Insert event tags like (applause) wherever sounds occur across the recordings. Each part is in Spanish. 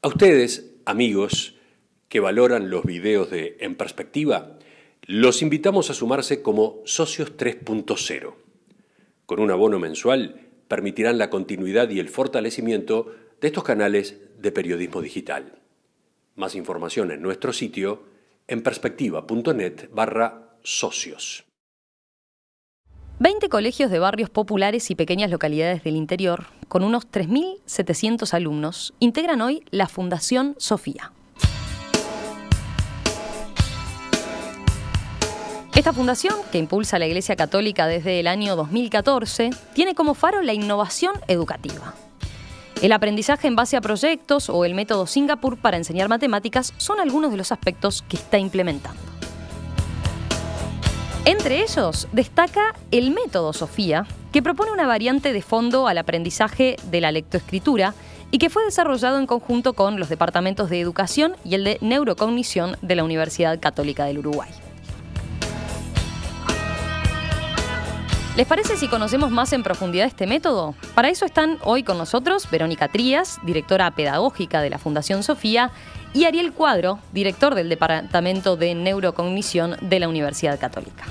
A ustedes, amigos, que valoran los videos de En Perspectiva, los invitamos a sumarse como socios 3.0. Con un abono mensual permitirán la continuidad y el fortalecimiento de estos canales de periodismo digital. Más información en nuestro sitio enperspectiva.net barra socios. Veinte colegios de barrios populares y pequeñas localidades del interior, con unos 3.700 alumnos, integran hoy la Fundación Sofía. Esta fundación, que impulsa la Iglesia Católica desde el año 2014, tiene como faro la innovación educativa. El aprendizaje en base a proyectos o el método Singapur para enseñar matemáticas son algunos de los aspectos que está implementando. Entre ellos destaca el método Sofía, que propone una variante de fondo al aprendizaje de la lectoescritura y que fue desarrollado en conjunto con los departamentos de educación y el de neurocognición de la Universidad Católica del Uruguay. ¿Les parece si conocemos más en profundidad este método? Para eso están hoy con nosotros Verónica Trías, directora pedagógica de la Fundación Sofía, y Ariel Cuadro, director del Departamento de Neurocognición de la Universidad Católica.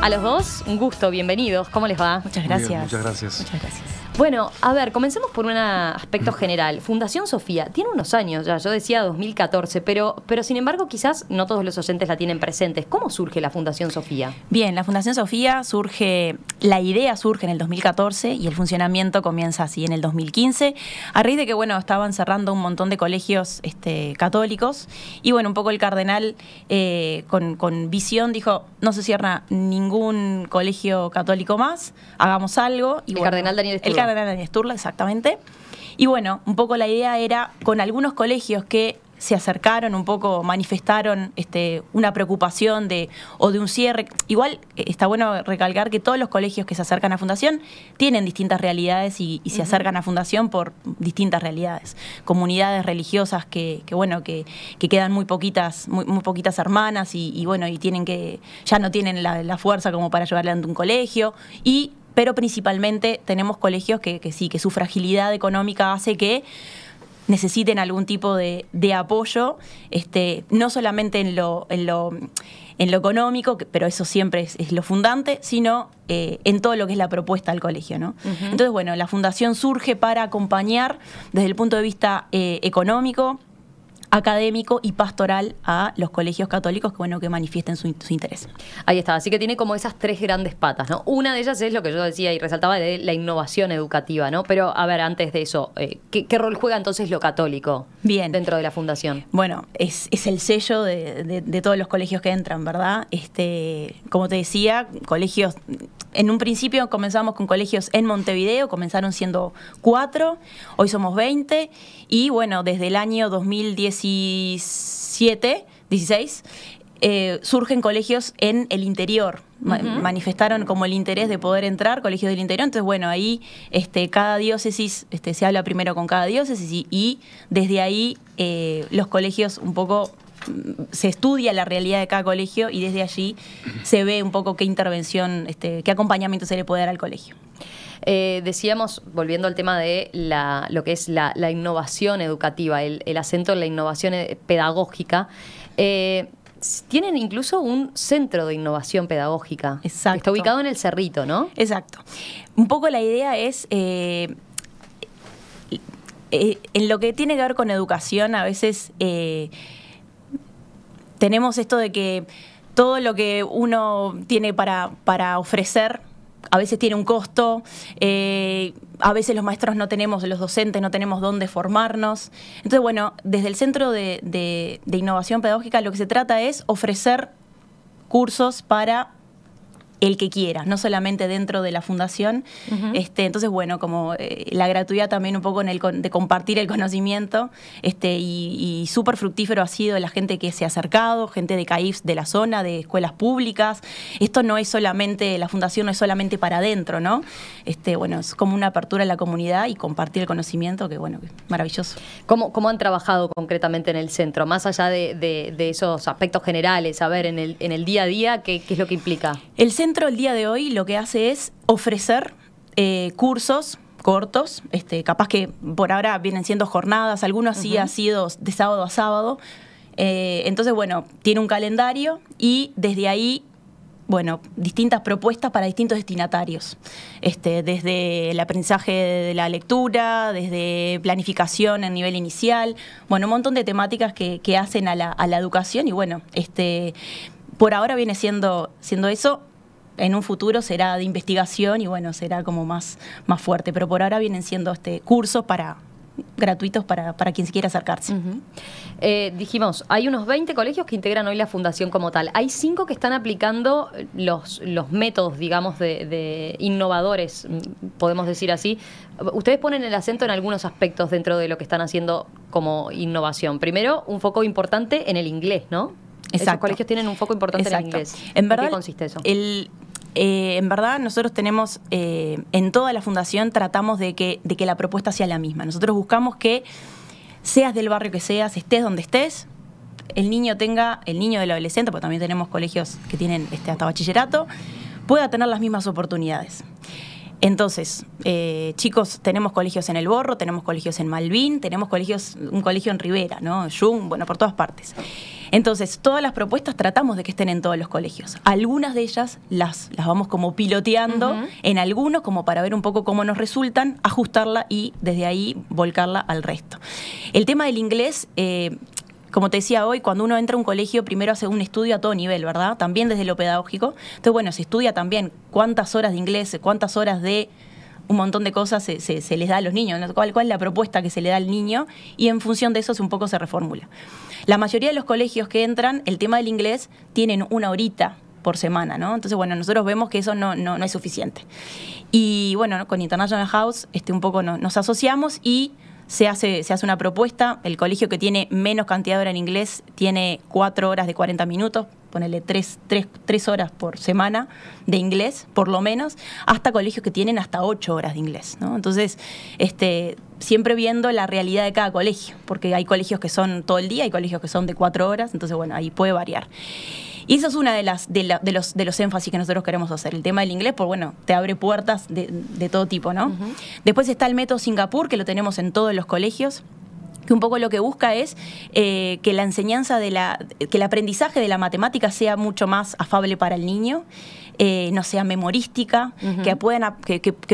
A los dos, un gusto, bienvenidos. ¿Cómo les va? Muchas gracias. muchas gracias. Muchas gracias. Bueno, a ver, comencemos por un aspecto mm. general. Fundación Sofía tiene unos años ya, yo decía 2014, pero, pero sin embargo quizás no todos los oyentes la tienen presentes. ¿Cómo surge la Fundación Sofía? Bien, la Fundación Sofía surge, la idea surge en el 2014 y el funcionamiento comienza así en el 2015, a raíz de que, bueno, estaban cerrando un montón de colegios este, católicos y, bueno, un poco el cardenal eh, con, visión dijo, no se cierra ningún colegio católico más, hagamos algo. Y, el cardenal Daniel exactamente. Y bueno, un poco la idea era con algunos colegios que se acercaron un poco, manifestaron este, una preocupación de, o de un cierre. Igual eh, está bueno recalcar que todos los colegios que se acercan a Fundación tienen distintas realidades y, se acercan a Fundación por distintas realidades. Comunidades religiosas que, bueno, que, quedan muy poquitas, muy, poquitas hermanas y, bueno, y tienen que, ya no tienen la, la fuerza como para llevarle ante un colegio. Y pero principalmente tenemos colegios que, sí, que su fragilidad económica hace que necesiten algún tipo de, apoyo, este, no solamente en lo, económico, pero eso siempre es, lo fundante, sino eh, en todo lo que es la propuesta al colegio. Entonces, bueno, la fundación surge para acompañar desde el punto de vista eh, económico, académico y pastoral a los colegios católicos que, bueno, que manifiesten su, interés. Ahí está, así que tiene como esas tres grandes patas, ¿no? Una de ellas es lo que yo decía y resaltaba de la innovación educativa, ¿no? Pero, a ver, antes de eso, eh, ¿qué, rol juega entonces lo católico dentro de la fundación? Bueno, es, el sello de, todos los colegios que entran, ¿verdad? Este, como te decía, colegios en un principio comenzamos con colegios en Montevideo, comenzaron siendo cuatro, hoy somos 20 y bueno, desde el año 2017, 16, eh, surgen colegios en el interior. Manifestaron como el interés de poder entrar colegios del interior. Entonces, bueno, ahí este, cada diócesis, este, se habla primero con cada diócesis y, desde ahí eh, los colegios un poco se estudia la realidad de cada colegio y desde allí se ve un poco qué intervención, este, qué acompañamiento se le puede dar al colegio. Eh, decíamos, volviendo al tema de lo que es la, innovación educativa, el, acento en la innovación eh, pedagógica, eh, tienen incluso un centro de innovación pedagógica. Exacto. está ubicado en el Cerrito, ¿no? Exacto. Un poco la idea es... en lo que tiene que ver con educación, a veces tenemos esto de que todo lo que uno tiene para, para ofrecer a veces tiene un costo, eh, a veces los maestros no tenemos, los docentes no tenemos dónde formarnos. Entonces, bueno, desde el Centro de Innovación Pedagógica lo que se trata es ofrecer cursos para el que quiera, no solamente dentro de la fundación. este, entonces, bueno, como eh, la gratuidad también un poco en el de compartir el conocimiento este, y, súper fructífero ha sido la gente que se ha acercado, gente de CAIFs de la zona, de escuelas públicas. Esto no es solamente, la fundación no es solamente para adentro, ¿no? Este, bueno, es como una apertura a la comunidad y compartir el conocimiento, que bueno, maravilloso. ¿Cómo, cómo han trabajado concretamente en el centro? Más allá de, esos aspectos generales, a ver, en el, en el día a día, ¿qué, qué es lo que implica? El centro el día de hoy lo que hace es ofrecer eh, cursos cortos, este, capaz que por ahora vienen siendo jornadas, algunos así ha sido de sábado a sábado. Eh, entonces, bueno, tiene un calendario y desde ahí bueno, distintas propuestas para distintos destinatarios, este, desde el aprendizaje de la lectura, desde planificación en nivel inicial, bueno, un montón de temáticas que, hacen a la, educación y bueno, este, por ahora viene siendo, siendo eso en un futuro será de investigación y bueno, será como más, más fuerte. Pero por ahora vienen siendo este cursos para gratuitos para, quien se quiera acercarse. Eh, dijimos, hay unos 20 colegios que integran hoy la fundación como tal. Hay cinco que están aplicando los, los métodos, digamos, de, innovadores, mm, podemos decir así. Ustedes ponen el acento en algunos aspectos dentro de lo que están haciendo como innovación. Primero, un foco importante en el inglés, ¿no? Exacto. Esos colegios tienen un foco importante en el inglés. En verdad, ¿En qué consiste eso? El, eh, en verdad nosotros tenemos, eh, en toda la fundación tratamos de que, de que la propuesta sea la misma. Nosotros buscamos que seas del barrio que seas, estés donde estés, el niño tenga, el niño del adolescente, porque también tenemos colegios que tienen este, hasta bachillerato, pueda tener las mismas oportunidades. Entonces, eh, chicos, tenemos colegios en El Borro, tenemos colegios en Malvin, tenemos colegios, un colegio en Rivera, ¿no? Jung, bueno, por todas partes. Entonces, todas las propuestas tratamos de que estén en todos los colegios. Algunas de ellas las, las vamos como piloteando en algunos, como para ver un poco cómo nos resultan, ajustarla y desde ahí volcarla al resto. El tema del inglés eh, como te decía hoy, cuando uno entra a un colegio, primero hace un estudio a todo nivel, ¿verdad? También desde lo pedagógico. Entonces, bueno, se estudia también cuántas horas de inglés, cuántas horas de un montón de cosas se, les da a los niños, ¿cuál, es la propuesta que se le da al niño y en función de eso un poco se reformula. La mayoría de los colegios que entran, el tema del inglés, tienen una horita por semana, ¿no? Entonces, bueno, nosotros vemos que eso no, no, es suficiente. Y bueno, con International House este, un poco nos asociamos y se hace, se hace una propuesta, el colegio que tiene menos cantidad de hora en inglés tiene cuatro horas de 40 minutos, ponerle tres, horas por semana de inglés, por lo menos, hasta colegios que tienen hasta ocho horas de inglés. ¿no? Entonces, este, siempre viendo la realidad de cada colegio, porque hay colegios que son todo el día, hay colegios que son de cuatro horas, entonces, bueno, ahí puede variar. Y eso es una de las de, los, énfasis que nosotros queremos hacer. El tema del inglés, pues bueno, te abre puertas de, todo tipo, ¿no? Después está el método Singapur, que lo tenemos en todos los colegios que un poco lo que busca es eh, que la enseñanza de la, que el aprendizaje de la matemática sea mucho más afable para el niño, eh, no sea memorística, que, puedan,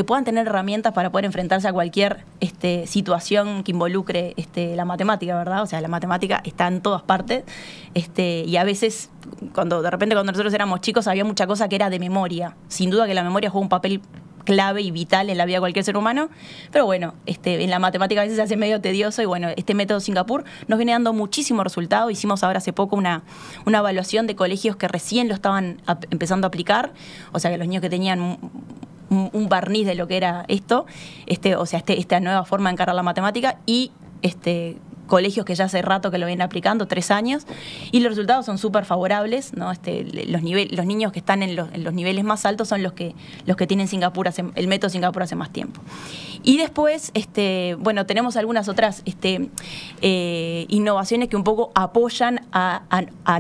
puedan tener herramientas para poder enfrentarse a cualquier este, situación que involucre este, la matemática, ¿verdad? O sea, la matemática está en todas partes este, y a veces, cuando de repente cuando nosotros éramos chicos, había mucha cosa que era de memoria. Sin duda que la memoria juega un papel clave y vital en la vida de cualquier ser humano. Pero bueno, este, en la matemática a veces se hace medio tedioso y bueno, este método Singapur nos viene dando muchísimo resultado. Hicimos ahora hace poco una, una evaluación de colegios que recién lo estaban empezando a aplicar, o sea que los niños que tenían un, barniz de lo que era esto, este, o sea, este, esta nueva forma de encarar la matemática y este, colegios que ya hace rato que lo vienen aplicando, tres años, y los resultados son súper favorables, ¿no? Este, los, niños que están en los, niveles más altos son los que, tienen Singapur el método Singapur hace más tiempo. Y después, este, bueno, tenemos algunas otras este, eh, innovaciones que un poco apoyan a,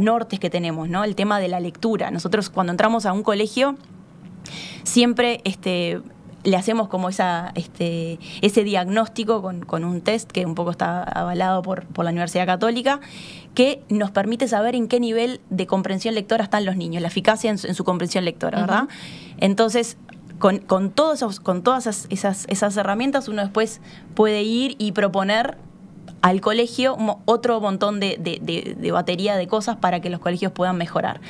nortes que tenemos, ¿no? El tema de la lectura. Nosotros cuando entramos a un colegio, siempre le hacemos como esa, este, ese diagnóstico con, un test que un poco está avalado por, por, la Universidad Católica, que nos permite saber en qué nivel de comprensión lectora están los niños, la eficacia en su, comprensión lectora, ¿verdad? Entonces, con, todos con todas esas, esas, herramientas uno después puede ir y proponer al colegio otro montón de, de, batería de cosas para que los colegios puedan mejorar.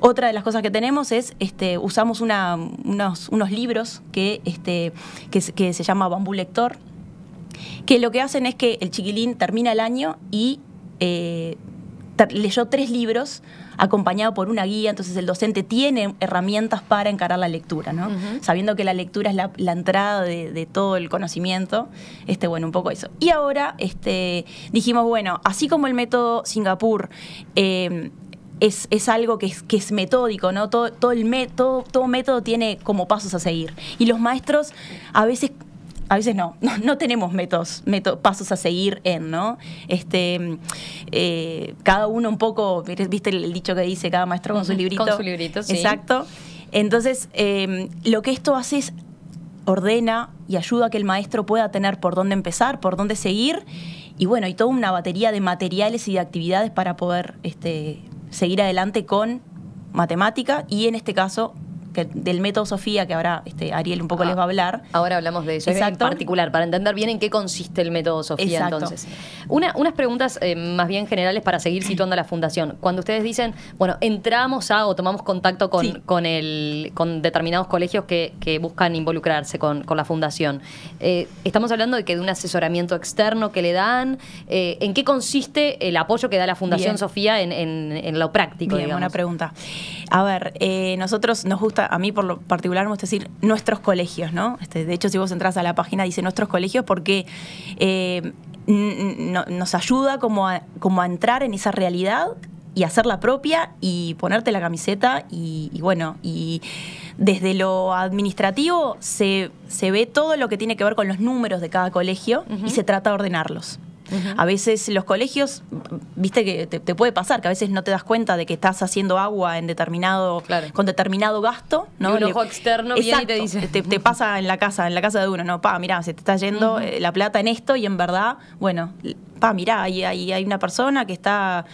Otra de las cosas que tenemos es, este, usamos unos, libros que, este, se llama Bambú Lector, que lo que hacen es que el chiquilín termina el año y eh, leyó tres libros acompañado por una guía, entonces el docente tiene herramientas para encarar la lectura, ¿no? Sabiendo que la lectura es la, entrada de, todo el conocimiento, este, bueno, un poco eso. Y ahora este, dijimos, bueno, así como el método Singapur eh, es, algo que es, es metódico, ¿no? Todo, el todo, método tiene como pasos a seguir. Y los maestros a veces a veces no, no, tenemos métodos, pasos a seguir en, ¿no? Este, eh, cada uno un poco, viste el, dicho que dice cada maestro con su librito. Con su librito, sí. Exacto. Entonces, em, lo que esto hace es ordena y ayuda a que el maestro pueda tener por dónde empezar, por dónde seguir, y bueno, y toda una batería de materiales y de actividades para poder este, seguir adelante con matemática y en este caso del método Sofía, que ahora este, Ariel un poco ah, les va a hablar. Ahora hablamos de eso en particular, para entender bien en qué consiste el método Sofía entonces. unas preguntas eh, más bien generales para seguir situando a la fundación. Cuando ustedes dicen, bueno, entramos a o tomamos contacto con, el, con determinados colegios que, buscan involucrarse con, la fundación, eh, estamos hablando de que de un asesoramiento externo que le dan, eh, ¿en qué consiste el apoyo que da la Fundación Sofía en, lo práctico? una pregunta. A ver, nosotros nos gusta a mí por lo particular me gusta decir nuestros colegios, ¿no? Este, de hecho, si vos entras a la página, dice nuestros colegios porque eh, nos ayuda como a, como entrar en esa realidad y hacer la propia y ponerte la camiseta y, bueno, y desde lo administrativo se, ve todo lo que tiene que ver con los números de cada colegio y se trata de ordenarlos. A veces los colegios, viste que te, puede pasar, que a veces no te das cuenta de que estás haciendo agua en determinado, con determinado gasto. ¿no? un ojo externo y te dice. Te, pasa en la casa, en la casa de uno, no, pa, mirá, se te está yendo eh, la plata en esto y en verdad, bueno, pa, mirá, ahí, hay una persona que está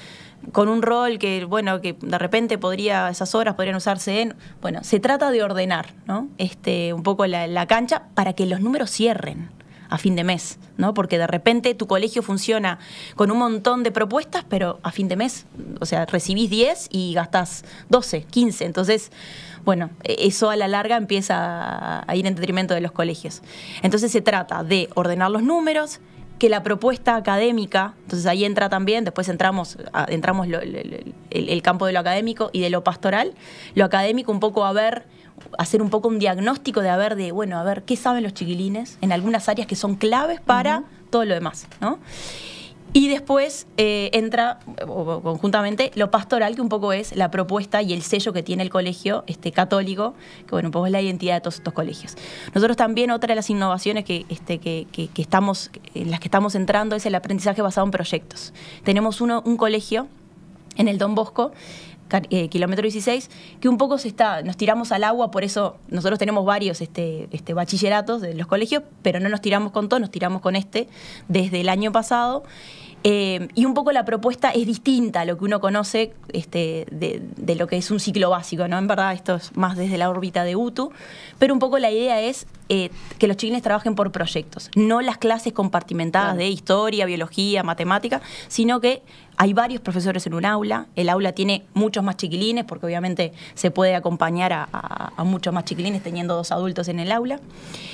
con un rol que, bueno, que de repente podría, esas horas podrían usarse en. Bueno, se trata de ordenar, ¿no? Este, un poco la cancha para que los números cierren a fin de mes, ¿no? Porque de repente tu colegio funciona con un montón de propuestas, pero a fin de mes, o sea, recibís 10 y gastás 12, 15. Entonces, bueno, e-, eso a la larga empieza a ir en detrimento de los colegios. Entonces se trata de ordenar los números, que la propuesta académica, entonces ahí entra también, después entramos, entramos el, campo de lo académico y de lo pastoral, lo académico un poco a ver hacer un poco un diagnóstico de haber ver, de, bueno, a ver, ¿qué saben los chiquilines en algunas áreas que son claves para todo lo demás? Y después eh, entra conjuntamente lo pastoral, que un poco es la propuesta y el sello que tiene el colegio este, católico, que bueno, un poco es la identidad de todos estos colegios. Nosotros también otra de las innovaciones que, este, que, estamos, en las que estamos entrando es el aprendizaje basado en proyectos. Tenemos uno, un colegio en el Don Bosco, eh, kilómetro 16, que un poco se está, nos tiramos al agua, por eso nosotros tenemos varios este, este, bachilleratos de los colegios, pero no nos tiramos con todos, nos tiramos con este desde el año pasado. Eh, y un poco la propuesta es distinta a lo que uno conoce este, de, lo que es un ciclo básico, ¿no? En verdad, esto es más desde la órbita de UTU, pero un poco la idea es eh, que los chilenes trabajen por proyectos, no las clases compartimentadas de historia, biología, matemática, sino que hay varios profesores en un aula, el aula tiene muchos más chiquilines, porque obviamente se puede acompañar a, muchos más chiquilines teniendo dos adultos en el aula.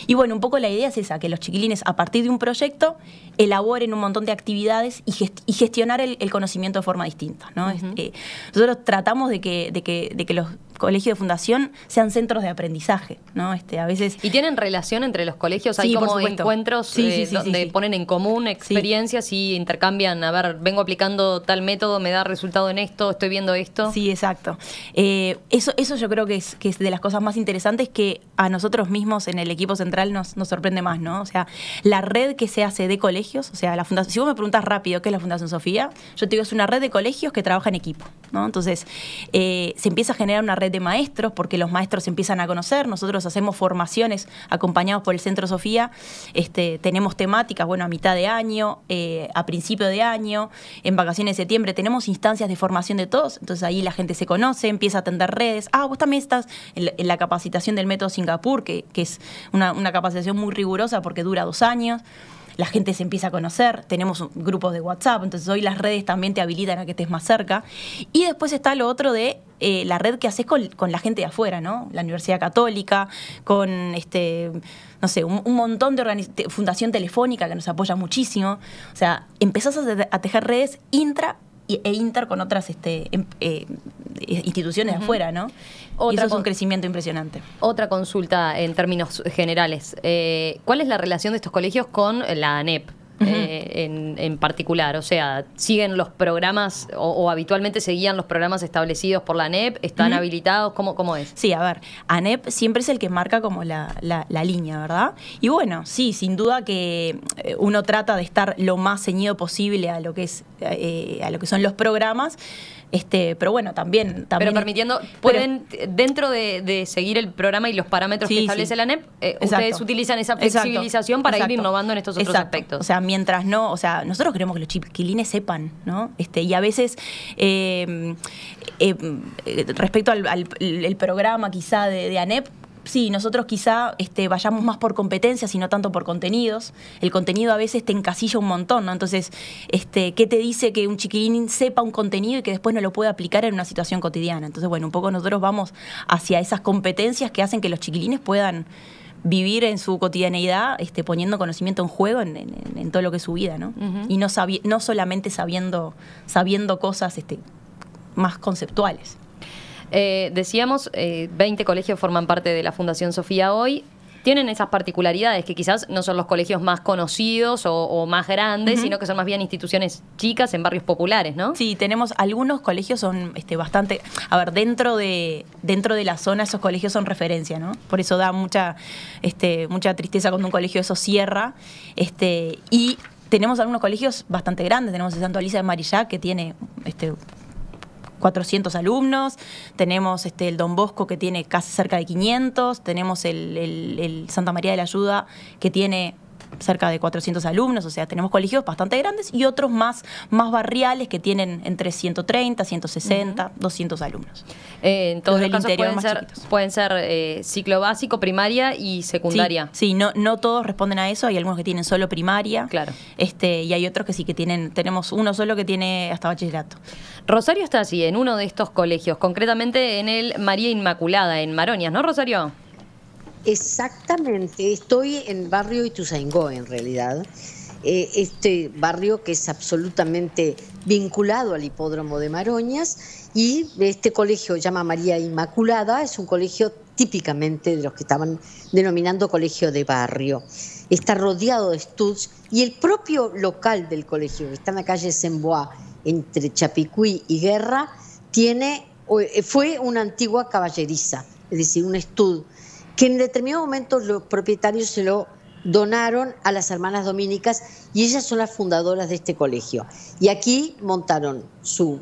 Y bueno, un poco la idea es esa, que los chiquilines a partir de un proyecto elaboren un montón de actividades y, gestionar el, conocimiento de forma distinta. ¿no? Este, eh, nosotros tratamos de que, de que, de que los colegio de fundación sean centros de aprendizaje, ¿no? Este, a veces... ¿Y tienen relación entre los colegios? ¿Hay como encuentros eh, donde ponen en común experiencias y intercambian, a ver, vengo aplicando tal método, me da resultado en esto, estoy viendo esto? Sí, exacto. Eh, eso, eso yo creo que es, que de las cosas más interesantes que a nosotros mismos en el equipo central nos, sorprende más, ¿no? O sea, la red que se hace de colegios, o sea, la fundación, si vos me preguntas rápido qué es la Fundación Sofía, yo te digo, es una red de colegios que trabaja en equipo, ¿no? Entonces, eh, se empieza a generar una red de maestros, porque los maestros empiezan a conocer, nosotros hacemos formaciones acompañados por el Centro Sofía, este, tenemos temáticas, bueno, a mitad de año, eh, a principio de año, en vacaciones de septiembre, tenemos instancias de formación de todos, entonces ahí la gente se conoce, empieza a atender redes, ah, vos también estás en la, capacitación del método Singapur, que, que es una, una capacitación muy rigurosa porque dura dos años la gente se empieza a conocer, tenemos grupos de WhatsApp, entonces hoy las redes también te habilitan a que estés más cerca. Y después está lo otro de eh, la red que haces con, la gente de afuera, ¿no? La Universidad Católica, con este, no sé, un, montón de fundación telefónica que nos apoya muchísimo. O sea, empezás a, a tejer redes intra e Inter con otras este, em, eh, instituciones afuera, ¿no? y eso es un crecimiento impresionante. Otra consulta en términos generales. Eh, ¿Cuál es la relación de estos colegios con la ANEP? Eh, en, particular. O sea, siguen los programas o, habitualmente seguían los programas establecidos por la ANEP, están habilitados, ¿Cómo, ¿cómo es? Sí, a ver, ANEP siempre es el que marca como la, línea, ¿verdad? Y bueno, sí, sin duda que eh, uno trata de estar lo más ceñido posible a lo que, es, eh, a lo que son los programas este, pero bueno, también. también pero permitiendo, pueden, dentro de, seguir el programa y los parámetros que establece la ANEP, eh, ustedes utilizan esa flexibilización para ir innovando en estos otros aspectos. O sea, mientras no, o sea, nosotros queremos que los chiquilines sepan, ¿no? Este, y a veces, eh, eh, respecto al, programa quizá de ANEP, sí, nosotros quizá este, vayamos más por competencias y no tanto por contenidos. El contenido a veces te encasilla un montón, ¿no? Entonces, este, ¿qué te dice que un chiquilín sepa un contenido y que después no lo pueda aplicar en una situación cotidiana? Entonces, bueno, un poco nosotros vamos hacia esas competencias que hacen que los chiquilines puedan vivir en su cotidianeidad este, poniendo conocimiento en juego en, todo lo que es su vida, ¿no? Y no, solamente sabiendo, sabiendo cosas más conceptuales. Eh, decíamos, eh, 20 colegios forman parte de la Fundación Sofía hoy. Tienen esas particularidades que quizás no son los colegios más conocidos o, más grandes, sino que son más bien instituciones chicas en barrios populares, ¿no? Sí, tenemos algunos colegios son este, bastante, a ver, dentro de dentro de la zona esos colegios son referencia, ¿no? Por eso da mucha este, mucha tristeza cuando un colegio eso cierra, este y tenemos algunos colegios bastante grandes, tenemos el Santo Alisa de Marillá que tiene este 400 alumnos, tenemos este, el Don Bosco que tiene casi cerca de 500, tenemos el, el Santa María de la Ayuda que tiene cerca de 400 alumnos, o sea, tenemos colegios bastante grandes y otros más, más barriales que tienen entre 130, 160, 200 alumnos. Entonces eh, en todos los, pueden, ser, pueden, eh, ser, ciclo básico, primaria y secundaria. Sí, no, no todos responden a eso, hay algunos que tienen solo primaria. Claro. Este, y hay otros que sí que tienen, tenemos uno solo que tiene hasta bachillerato. Rosario está así en uno de estos colegios, concretamente en el María Inmaculada, en Maronias, ¿no, Rosario? Exactamente, estoy en barrio Ituzaingó en realidad. Eh, este barrio que es absolutamente vinculado al hipódromo de Maroñas y este colegio llama María Inmaculada, es un colegio típicamente de los que estaban denominando colegio de barrio. Está rodeado de estudios y el propio local del colegio, que está en la calle Semboa, entre Chapicuí y Guerra, tiene, eh, fue una antigua caballeriza, es decir, un estudio que en determinado momento los propietarios se lo donaron a las hermanas dominicas y ellas son las fundadoras de este colegio. Y aquí montaron su,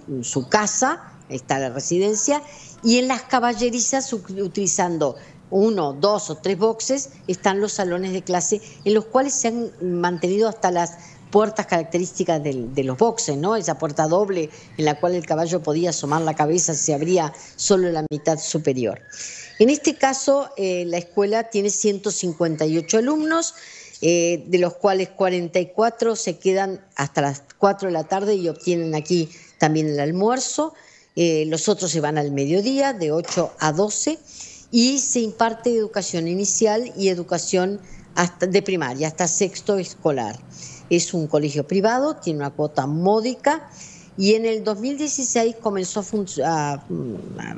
casa, está la residencia, y en las caballerizas, utilizando uno, dos o tres boxes, están los salones de clase en los cuales se han mantenido hasta las puertas características de, los boxes, ¿no? Esa puerta doble en la cual el caballo podía asomar la cabeza, se abría solo la mitad superior. En este caso, eh, la escuela tiene 158 alumnos, eh, de los cuales 44 se quedan hasta las 4 de la tarde y obtienen aquí también el almuerzo. Eh, los otros se van al mediodía, de 8 a 12, y se imparte educación inicial y educación de primaria, hasta sexto escolar. Es un colegio privado, tiene una cuota módica y en el 2016 comenzó a,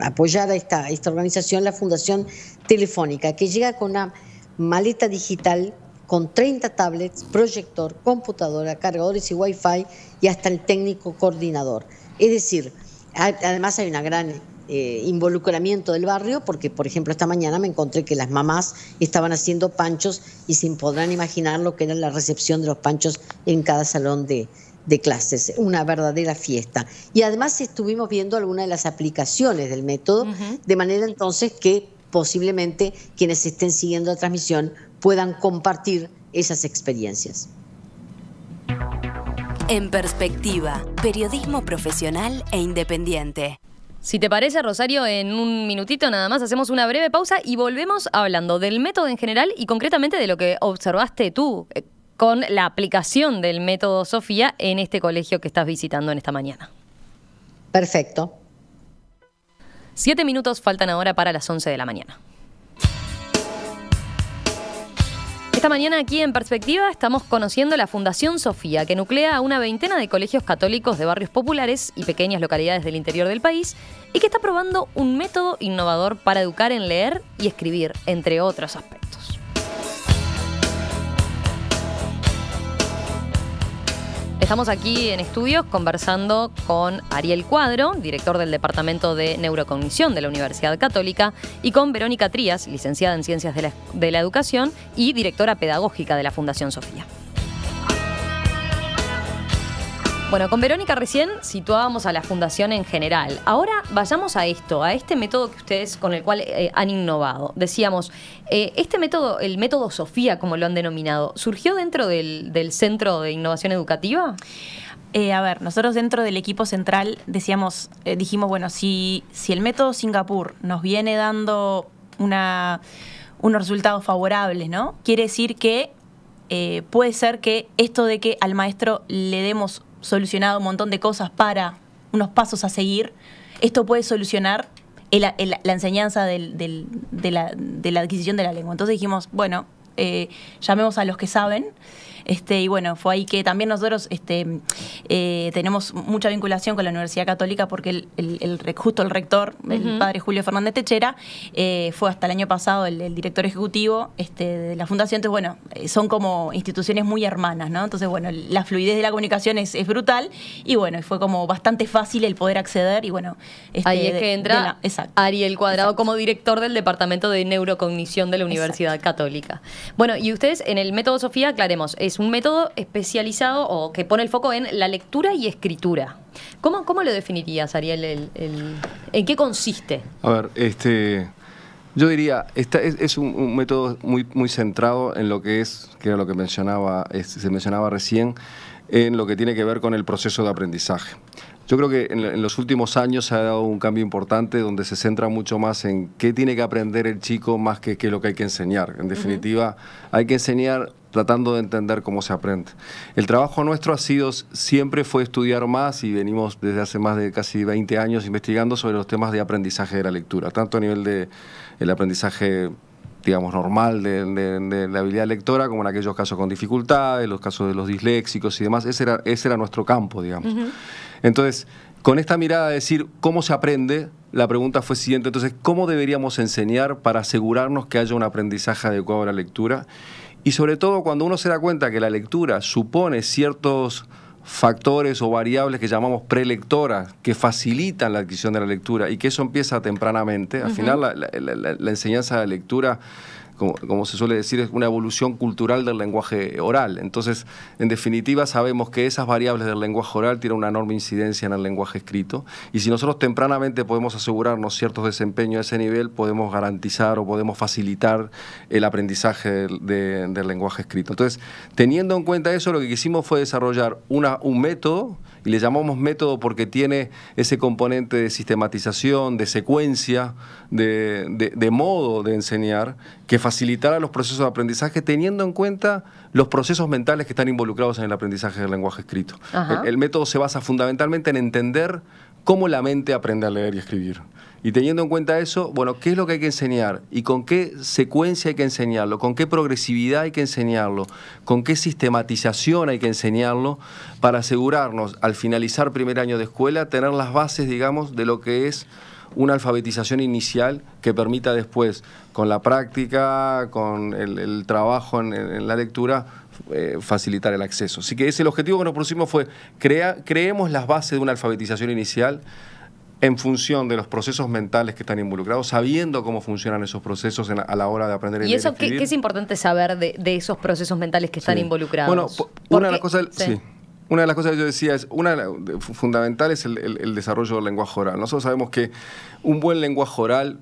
apoyar a esta, organización, la Fundación Telefónica, que llega con una maleta digital con 30 tablets, proyector, computadora, cargadores y wifi y hasta el técnico coordinador. Es decir, además hay un gran eh, involucramiento del barrio, porque por ejemplo esta mañana me encontré que las mamás estaban haciendo panchos y sin podrán imaginar lo que era la recepción de los panchos en cada salón de, de clases, una verdadera fiesta. Y además estuvimos viendo algunas de las aplicaciones del método, de manera entonces que posiblemente quienes estén siguiendo la transmisión puedan compartir esas experiencias. En perspectiva, periodismo profesional e independiente. Si te parece, Rosario, en un minutito nada más hacemos una breve pausa y volvemos hablando del método en general y concretamente de lo que observaste tú eh, con la aplicación del método Sofía en este colegio que estás visitando en esta mañana. Perfecto. Siete minutos faltan ahora para las 11 de la mañana. Esta mañana aquí en Perspectiva estamos conociendo la Fundación Sofía, que nuclea a una veintena de colegios católicos de barrios populares y pequeñas localidades del interior del país y que está probando un método innovador para educar en leer y escribir, entre otros aspectos. Estamos aquí en estudios conversando con Ariel Cuadro, director del Departamento de Neurocognición de la Universidad Católica, y con Verónica Trías, licenciada en Ciencias de la, de la Educación y directora pedagógica de la Fundación Sofía. Bueno, con Verónica recién situábamos a la fundación en general. Ahora vayamos a esto, a este método que ustedes con el cual eh, han innovado. Decíamos, eh, este método, el método Sofía, como lo han denominado, ¿surgió dentro del, Centro de Innovación Educativa? Eh, a ver, nosotros dentro del equipo central decíamos, dijimos, bueno, si, el método Singapur nos viene dando unos resultados favorables, ¿no? Quiere decir que puede ser que esto de que al maestro le demos solucionado un montón de cosas para unos pasos a seguir, esto puede solucionar la enseñanza de, la, adquisición de la lengua. Entonces dijimos, bueno, eh, llamemos a los que saben este, y bueno, fue ahí que también nosotros este, eh, tenemos mucha vinculación con la Universidad Católica porque el, justo el rector, el padre Julio Fernández Techera, eh, fue hasta el año pasado el, director ejecutivo este, de la fundación. Entonces, bueno, eh, son como instituciones muy hermanas, ¿no? Entonces, bueno, la fluidez de la comunicación es, brutal y bueno, fue como bastante fácil el poder acceder y bueno. ahí es que entra Ariel Cuadrado como director del Departamento de Neurocognición de la Universidad Católica. Bueno, y ustedes en el método Sofía, aclaremos, es un método especializado o que pone el foco en la lectura y escritura. ¿Cómo, cómo lo definirías, Ariel? ¿En qué consiste? A ver, este, yo diría, es, un, método muy, muy centrado en lo que es, que era lo que mencionaba, se mencionaba recién, en lo que tiene que ver con el proceso de aprendizaje. Yo creo que en, los últimos años se ha dado un cambio importante donde se centra mucho más en qué tiene que aprender el chico más que qué es lo que hay que enseñar. En definitiva, hay que enseñar tratando de entender cómo se aprende. El trabajo nuestro ha sido, siempre fue estudiar más y venimos desde hace más de casi 20 años investigando sobre los temas de aprendizaje de la lectura, tanto a nivel de el aprendizaje digamos, normal de, la habilidad lectora, como en aquellos casos con dificultades, los casos de los disléxicos y demás. Ese era, nuestro campo, digamos. Entonces, con esta mirada de decir cómo se aprende, la pregunta fue siguiente, entonces, ¿cómo deberíamos enseñar para asegurarnos que haya un aprendizaje adecuado a la lectura? Y sobre todo cuando uno se da cuenta que la lectura supone ciertos factores o variables que llamamos prelectoras, que facilitan la adquisición de la lectura y que eso empieza tempranamente. Al final, la, la enseñanza de la lectura como, se suele decir, es una evolución cultural del lenguaje oral. Entonces, en definitiva, sabemos que esas variables del lenguaje oral tienen una enorme incidencia en el lenguaje escrito y si nosotros tempranamente podemos asegurarnos ciertos desempeños a ese nivel, podemos garantizar o podemos facilitar el aprendizaje del, lenguaje escrito. Entonces, teniendo en cuenta eso, lo que quisimos fue desarrollar una, un método y le llamamos método porque tiene ese componente de sistematización, de secuencia, de, modo de enseñar, que facilitará los procesos de aprendizaje teniendo en cuenta los procesos mentales que están involucrados en el aprendizaje del lenguaje escrito. el, método se basa fundamentalmente en entender cómo la mente aprende a leer y escribir. Y teniendo en cuenta eso, bueno, ¿qué es lo que hay que enseñar? ¿Y con qué secuencia hay que enseñarlo? ¿Con qué progresividad hay que enseñarlo? ¿Con qué sistematización hay que enseñarlo? Para asegurarnos, al finalizar primer año de escuela, tener las bases, digamos, de lo que es una alfabetización inicial que permita después, con la práctica, con el, trabajo en la lectura, eh, facilitar el acceso. Así que ese, el objetivo que nos pusimos fue crea, creemos las bases de una alfabetización inicial en función de los procesos mentales que están involucrados, sabiendo cómo funcionan esos procesos a la hora de aprender el ¿Y eso qué, es importante saber de, esos procesos mentales que están involucrados? Bueno, una de las cosas... Una de las cosas que yo decía es, una fundamental es el, el desarrollo del lenguaje oral. Nosotros sabemos que un buen lenguaje oral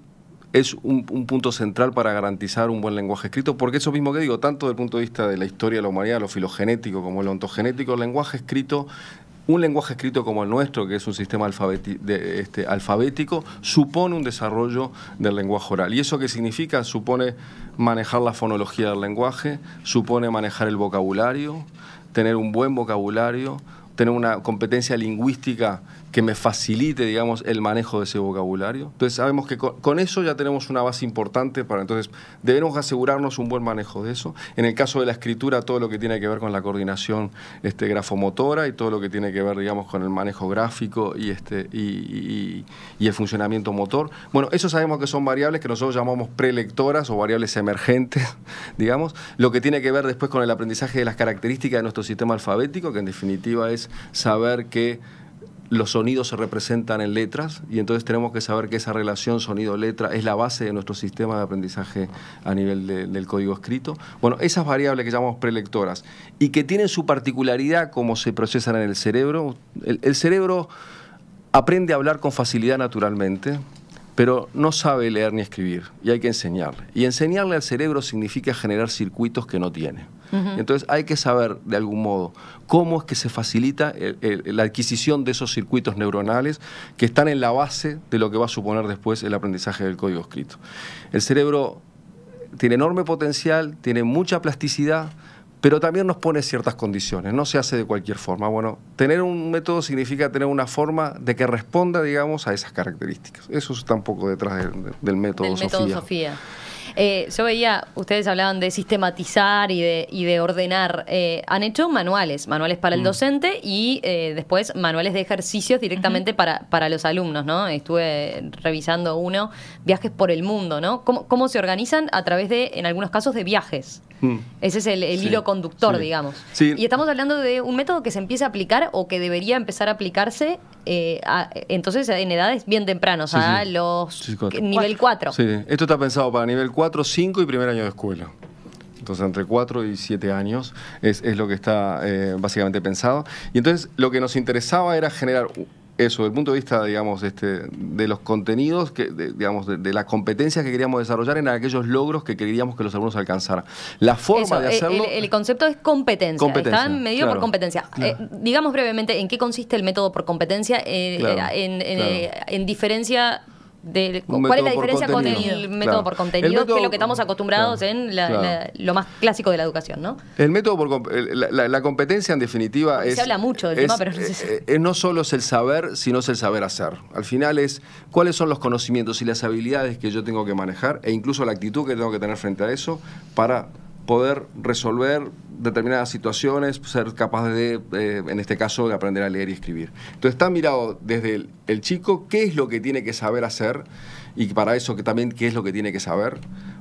es un, punto central para garantizar un buen lenguaje escrito, porque eso mismo que digo, tanto desde el punto de vista de la historia de la humanidad, lo filogenético como lo ontogenético, el lenguaje escrito un lenguaje escrito como el nuestro, que es un sistema de, este, alfabético, supone un desarrollo del lenguaje oral. ¿Y eso qué significa? Supone manejar la fonología del lenguaje, supone manejar el vocabulario, tener un buen vocabulario, tener una competencia lingüística que me facilite, digamos, el manejo de ese vocabulario. Entonces sabemos que con, eso ya tenemos una base importante para entonces debemos asegurarnos un buen manejo de eso. En el caso de la escritura, todo lo que tiene que ver con la coordinación este, grafomotora y todo lo que tiene que ver, digamos, con el manejo gráfico y, este, y, y el funcionamiento motor. Bueno, eso sabemos que son variables que nosotros llamamos prelectoras o variables emergentes, (laughs) digamos, lo que tiene que ver después con el aprendizaje de las características de nuestro sistema alfabético, que en definitiva es saber que los sonidos se representan en letras y entonces tenemos que saber que esa relación sonido-letra es la base de nuestro sistema de aprendizaje a nivel del código escrito. Bueno, esas variables que llamamos prelectoras y que tienen su particularidad como se procesan en el cerebro. el cerebro aprende a hablar con facilidad naturalmente, pero no sabe leer ni escribir y hay que enseñarle. Y enseñarle al cerebro significa generar circuitos que no tiene. Entonces hay que saber de algún modo cómo es que se facilita la adquisición de esos circuitos neuronales que están en la base de lo que va a suponer después el aprendizaje del código escrito. El cerebro tiene enorme potencial, tiene mucha plasticidad, pero también nos pone ciertas condiciones, no se hace de cualquier forma. Bueno, tener un método significa tener una forma de que responda, digamos, a esas características. Eso está un poco detrás del, método Método Sofía. Eh, yo veía, ustedes hablaban de sistematizar y de, y de ordenar. Eh, han hecho manuales, manuales para el mm. docente y eh, después manuales de ejercicios directamente para, para los alumnos, ¿no? Estuve revisando uno, viajes por el mundo, ¿no? ¿Cómo, se organizan a través de, en algunos casos, de viajes? Mm. Ese es el, hilo conductor, digamos. Y estamos hablando de un método que se empieza a aplicar o que debería empezar a aplicarse eh, entonces en edades bien tempranos, a los nivel 4. Sí, esto está pensado para nivel cuatro, cinco y primer año de escuela. Entonces, entre 4 y siete años es, lo que está eh, básicamente pensado. Y entonces, lo que nos interesaba era generar eso, desde el punto de vista, digamos, este, de los contenidos, que, digamos, de, las competencias que queríamos desarrollar en aquellos logros que queríamos que los alumnos alcanzaran. La forma de eh, hacerlo... El, concepto es competencia, está medido por competencia. Eh, digamos brevemente, ¿en qué consiste el método por competencia en diferencia ¿Cuál es la diferencia con el método por contenido? que es lo que estamos acostumbrados en lo más clásico de la educación, ¿no? El método por la, competencia, en definitiva, es. Se habla mucho del tema, pero no, eh, eh, es, no solo es el saber, sino es el saber hacer. Al final es cuáles son los conocimientos y las habilidades que yo tengo que manejar e incluso la actitud que tengo que tener frente a eso para poder resolver determinadas situaciones, ser capaz de, eh, en este caso, de aprender a leer y escribir. Entonces está mirado desde el, chico qué es lo que tiene que saber hacer y para eso que también qué es lo que tiene que saber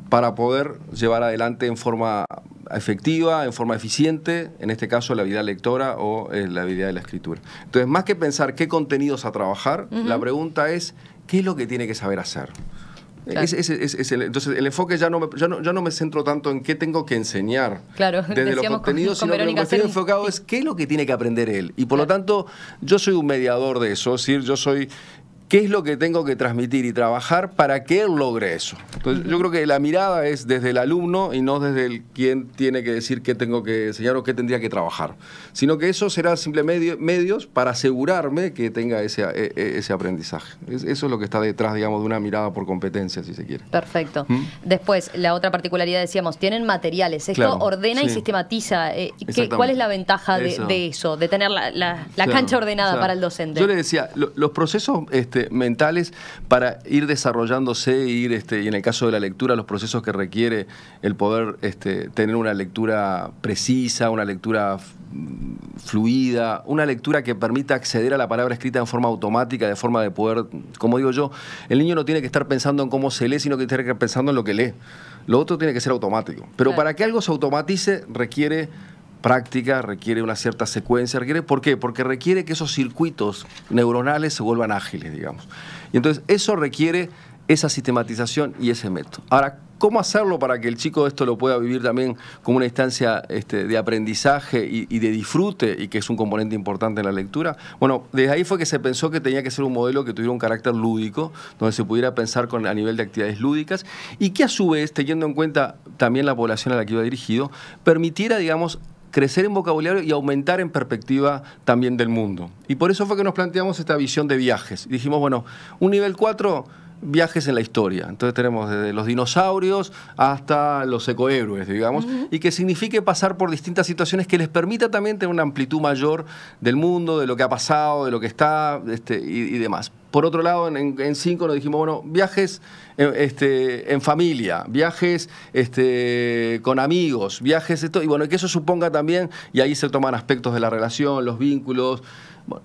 para poder llevar adelante en forma efectiva, en forma eficiente, en este caso la habilidad lectora o eh, la habilidad de la escritura. Entonces, más que pensar qué contenidos a trabajar, la pregunta es qué es lo que tiene que saber hacer. Es, entonces, el enfoque ya no, me, no, me centro tanto en qué tengo que enseñar claro, desde los contenidos, sino que lo que estoy enfocado es qué es lo que tiene que aprender él. Y por lo tanto, yo soy un mediador de eso, es decir, yo soy qué es lo que tengo que transmitir y trabajar para que logre eso. yo creo que la mirada es desde el alumno y no desde el quien tiene que decir qué tengo que enseñar o qué tendría que trabajar, sino que eso será simplemente medios para asegurarme que tenga ese, e, e, ese aprendizaje. eso es lo que está detrás, digamos, de una mirada por competencia, si se quiere. Perfecto. ¿Mm? Después, la otra particularidad decíamos, tienen materiales. Esto ordena y sistematiza. Eh, ¿Qué, ¿Cuál es la ventaja de eso. de tener la, cancha ordenada para el docente? Yo le decía, los procesos... Este, este, mentales para ir desarrollándose ir, este, y en el caso de la lectura, los procesos que requiere el poder este, tener una lectura precisa, una lectura fluida, una lectura que permita acceder a la palabra escrita en forma automática, de forma de poder, como digo yo, el niño no tiene que estar pensando en cómo se lee, sino que tiene que estar pensando en lo que lee. Lo otro tiene que ser automático. Pero para que algo se automatice requiere práctica, requiere una cierta secuencia, requiere, ¿por qué? Porque requiere que esos circuitos neuronales se vuelvan ágiles, digamos. Y entonces eso requiere esa sistematización y ese método. Ahora, ¿cómo hacerlo para que el chico esto lo pueda vivir también como una instancia este, de aprendizaje y, de disfrute, y que es un componente importante en la lectura? Bueno, desde ahí fue que se pensó que tenía que ser un modelo que tuviera un carácter lúdico, donde se pudiera pensar con, a nivel de actividades lúdicas, y que a su vez, teniendo en cuenta también la población a la que iba dirigido, permitiera, digamos, crecer en vocabulario y aumentar en perspectiva también del mundo. Y por eso fue que nos planteamos esta visión de viajes. dijimos, bueno, un nivel 4 viajes en la historia. Entonces tenemos desde los dinosaurios hasta los ecohéroes, digamos, y que signifique pasar por distintas situaciones que les permita también tener una amplitud mayor del mundo, de lo que ha pasado, de lo que está este, y demás. Por otro lado, en, cinco nos dijimos, bueno, viajes en, eh, este, en familia, viajes este, con amigos, viajes, esto, y bueno, que eso suponga también, y ahí se toman aspectos de la relación, los vínculos,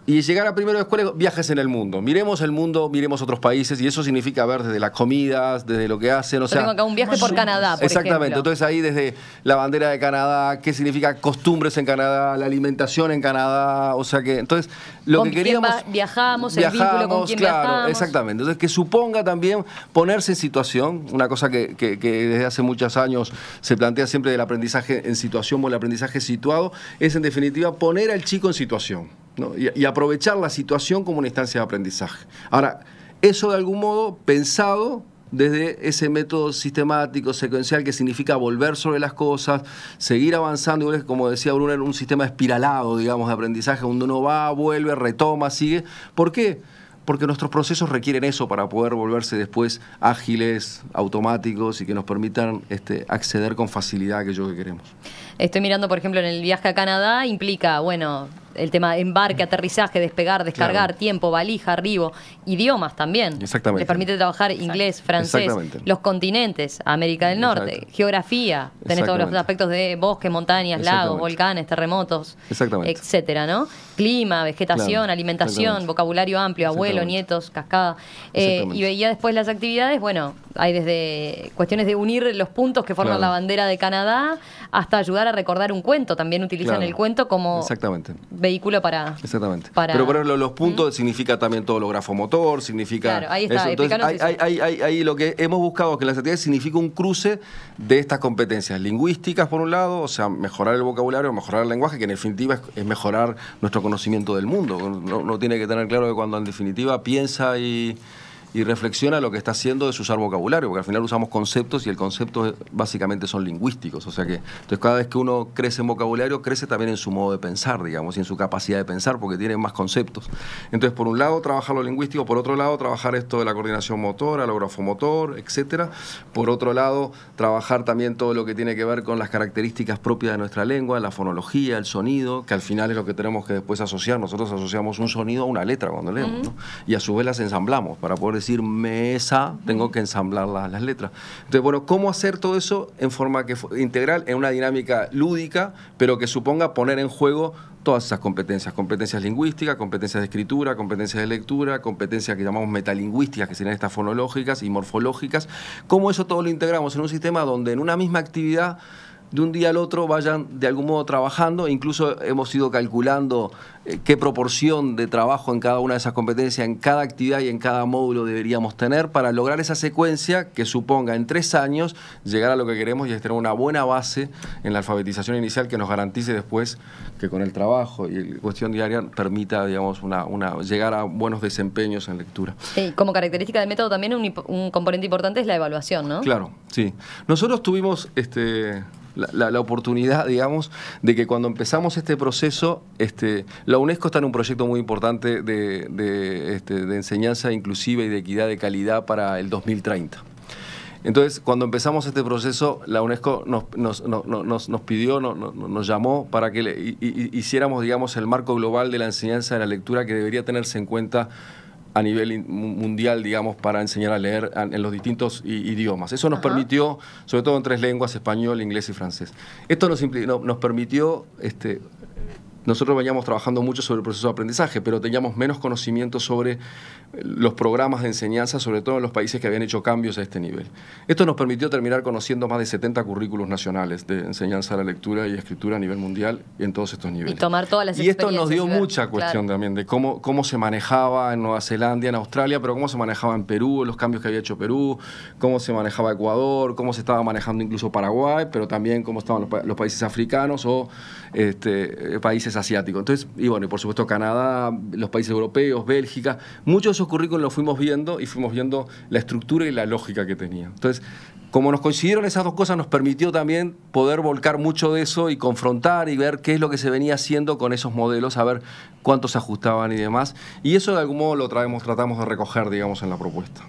y llegar a primero de escuela, viajes en el mundo. Miremos el mundo, miremos otros países, y eso significa ver desde las comidas, desde lo que hacen. O sea, Tengo un viaje por Canadá, por Exactamente. Entonces ahí desde la bandera de Canadá, qué significa costumbres en Canadá, la alimentación en Canadá. O sea que, entonces, lo que queríamos. viajamos, viajamos, el vínculo con claro, Exactamente. Entonces, que suponga también ponerse en situación, una cosa que desde hace muchos años se plantea siempre del aprendizaje en situación o el aprendizaje situado, es en definitiva poner al chico en situación y, aprovechar la situación como una instancia de aprendizaje. Ahora, eso de algún modo pensado desde ese método sistemático, secuencial, que significa volver sobre las cosas, seguir avanzando, como decía Bruno, en un sistema espiralado, digamos, de aprendizaje, donde uno va, vuelve, retoma, sigue. ¿Por qué? Porque nuestros procesos requieren eso para poder volverse después ágiles, automáticos y que nos permitan este, acceder con facilidad a aquello que queremos. Estoy mirando, por ejemplo, en el viaje a Canadá, implica, bueno, el tema embarque, mm. aterrizaje, despegar, descargar, tiempo, valija, arribo, idiomas también. Exactamente. Le permite trabajar inglés, francés, los continentes, América del Norte, geografía, tenés todos los aspectos de bosques, montañas, lagos, volcanes, terremotos, etcétera, ¿no? clima, vegetación, alimentación, vocabulario amplio, abuelo, nietos, cascada. Eh, y veía después las actividades, bueno, hay desde cuestiones de unir los puntos que forman la bandera de Canadá hasta ayudar a recordar un cuento. También utilizan el cuento como Exactamente. vehículo para... Exactamente. Pero por los ¿Mm? puntos significa también todo lo grafomotor, significa... ahí está. Entonces, lo que hemos buscado que las actividades significa un cruce de estas competencias lingüísticas, por un lado, o sea, mejorar el vocabulario, mejorar el lenguaje, que en definitiva es, es mejorar nuestro conocimiento del mundo. no tiene que tener claro que cuando en definitiva piensa y, y reflexiona lo que está haciendo es usar vocabulario, porque al final usamos conceptos y el concepto básicamente son lingüísticos. O sea que, entonces cada vez que uno crece en vocabulario, crece también en su modo de pensar, digamos, y en su capacidad de pensar, porque tiene más conceptos. Entonces, por un lado, trabajar lo lingüístico, por otro lado, trabajar esto de la coordinación motora, lo motor etcétera. Por otro lado, trabajar también todo lo que tiene que ver con las características propias de nuestra lengua, la fonología, el sonido, que al final es lo que tenemos que después asociar. Nosotros asociamos un sonido a una letra cuando leemos, Y a su vez las ensamblamos para poder decir mesa, tengo que ensamblar las letras. Entonces, bueno, ¿cómo hacer todo eso en forma que, integral, en una dinámica lúdica, pero que suponga poner en juego todas esas competencias, competencias lingüísticas, competencias de escritura, competencias de lectura, competencias que llamamos metalingüísticas, que serían estas fonológicas y morfológicas, cómo eso todo lo integramos en un sistema donde en una misma actividad de un día al otro vayan de algún modo trabajando. E incluso hemos ido calculando eh, qué proporción de trabajo en cada una de esas competencias, en cada actividad y en cada módulo deberíamos tener para lograr esa secuencia que suponga en tres años llegar a lo que queremos y tener una buena base en la alfabetización inicial que nos garantice después que con el trabajo y la cuestión diaria permita digamos, una, llegar a buenos desempeños en lectura. Y como característica del método también un, componente importante es la evaluación, ¿no? Claro, sí. Nosotros tuvimos... Este, la, oportunidad, digamos, de que cuando empezamos este proceso, este, la UNESCO está en un proyecto muy importante este, de, enseñanza inclusiva y de equidad de calidad para el 2030. Entonces, cuando empezamos este proceso, la UNESCO nos, nos pidió, nos, llamó para que hiciéramos, digamos, el marco global de la enseñanza de la lectura que debería tenerse en cuenta a nivel mundial, digamos, para enseñar a leer en los distintos idiomas. Eso nos permitió, sobre todo en tres lenguas, español, inglés y francés. Esto nos, nos permitió este, nosotros veníamos trabajando mucho sobre el proceso de aprendizaje, pero teníamos menos conocimiento sobre eh, los programas de enseñanza, sobre todo en los países que habían hecho cambios a este nivel. Esto nos permitió terminar conociendo más de 70 currículos nacionales de enseñanza a la lectura y escritura a nivel mundial en todos estos niveles. Y tomar todas las Y esto nos dio mucha cuestión también de cómo, cómo se manejaba en Nueva Zelanda, en Australia, pero cómo se manejaba en Perú, los cambios que había hecho Perú, cómo se manejaba Ecuador, cómo se estaba manejando incluso Paraguay, pero también cómo estaban los países africanos o este, eh, países asiáticos. Entonces, y bueno, y por supuesto Canadá, los países europeos, Bélgica, muchos de esos currículos lo fuimos viendo y fuimos viendo la estructura y la lógica que tenía. Entonces, como nos coincidieron esas dos cosas, nos permitió también poder volcar mucho de eso y confrontar y ver qué es lo que se venía haciendo con esos modelos, a ver cuánto se ajustaban y demás. Y eso de algún modo lo traemos, tratamos de recoger, digamos, en la propuesta.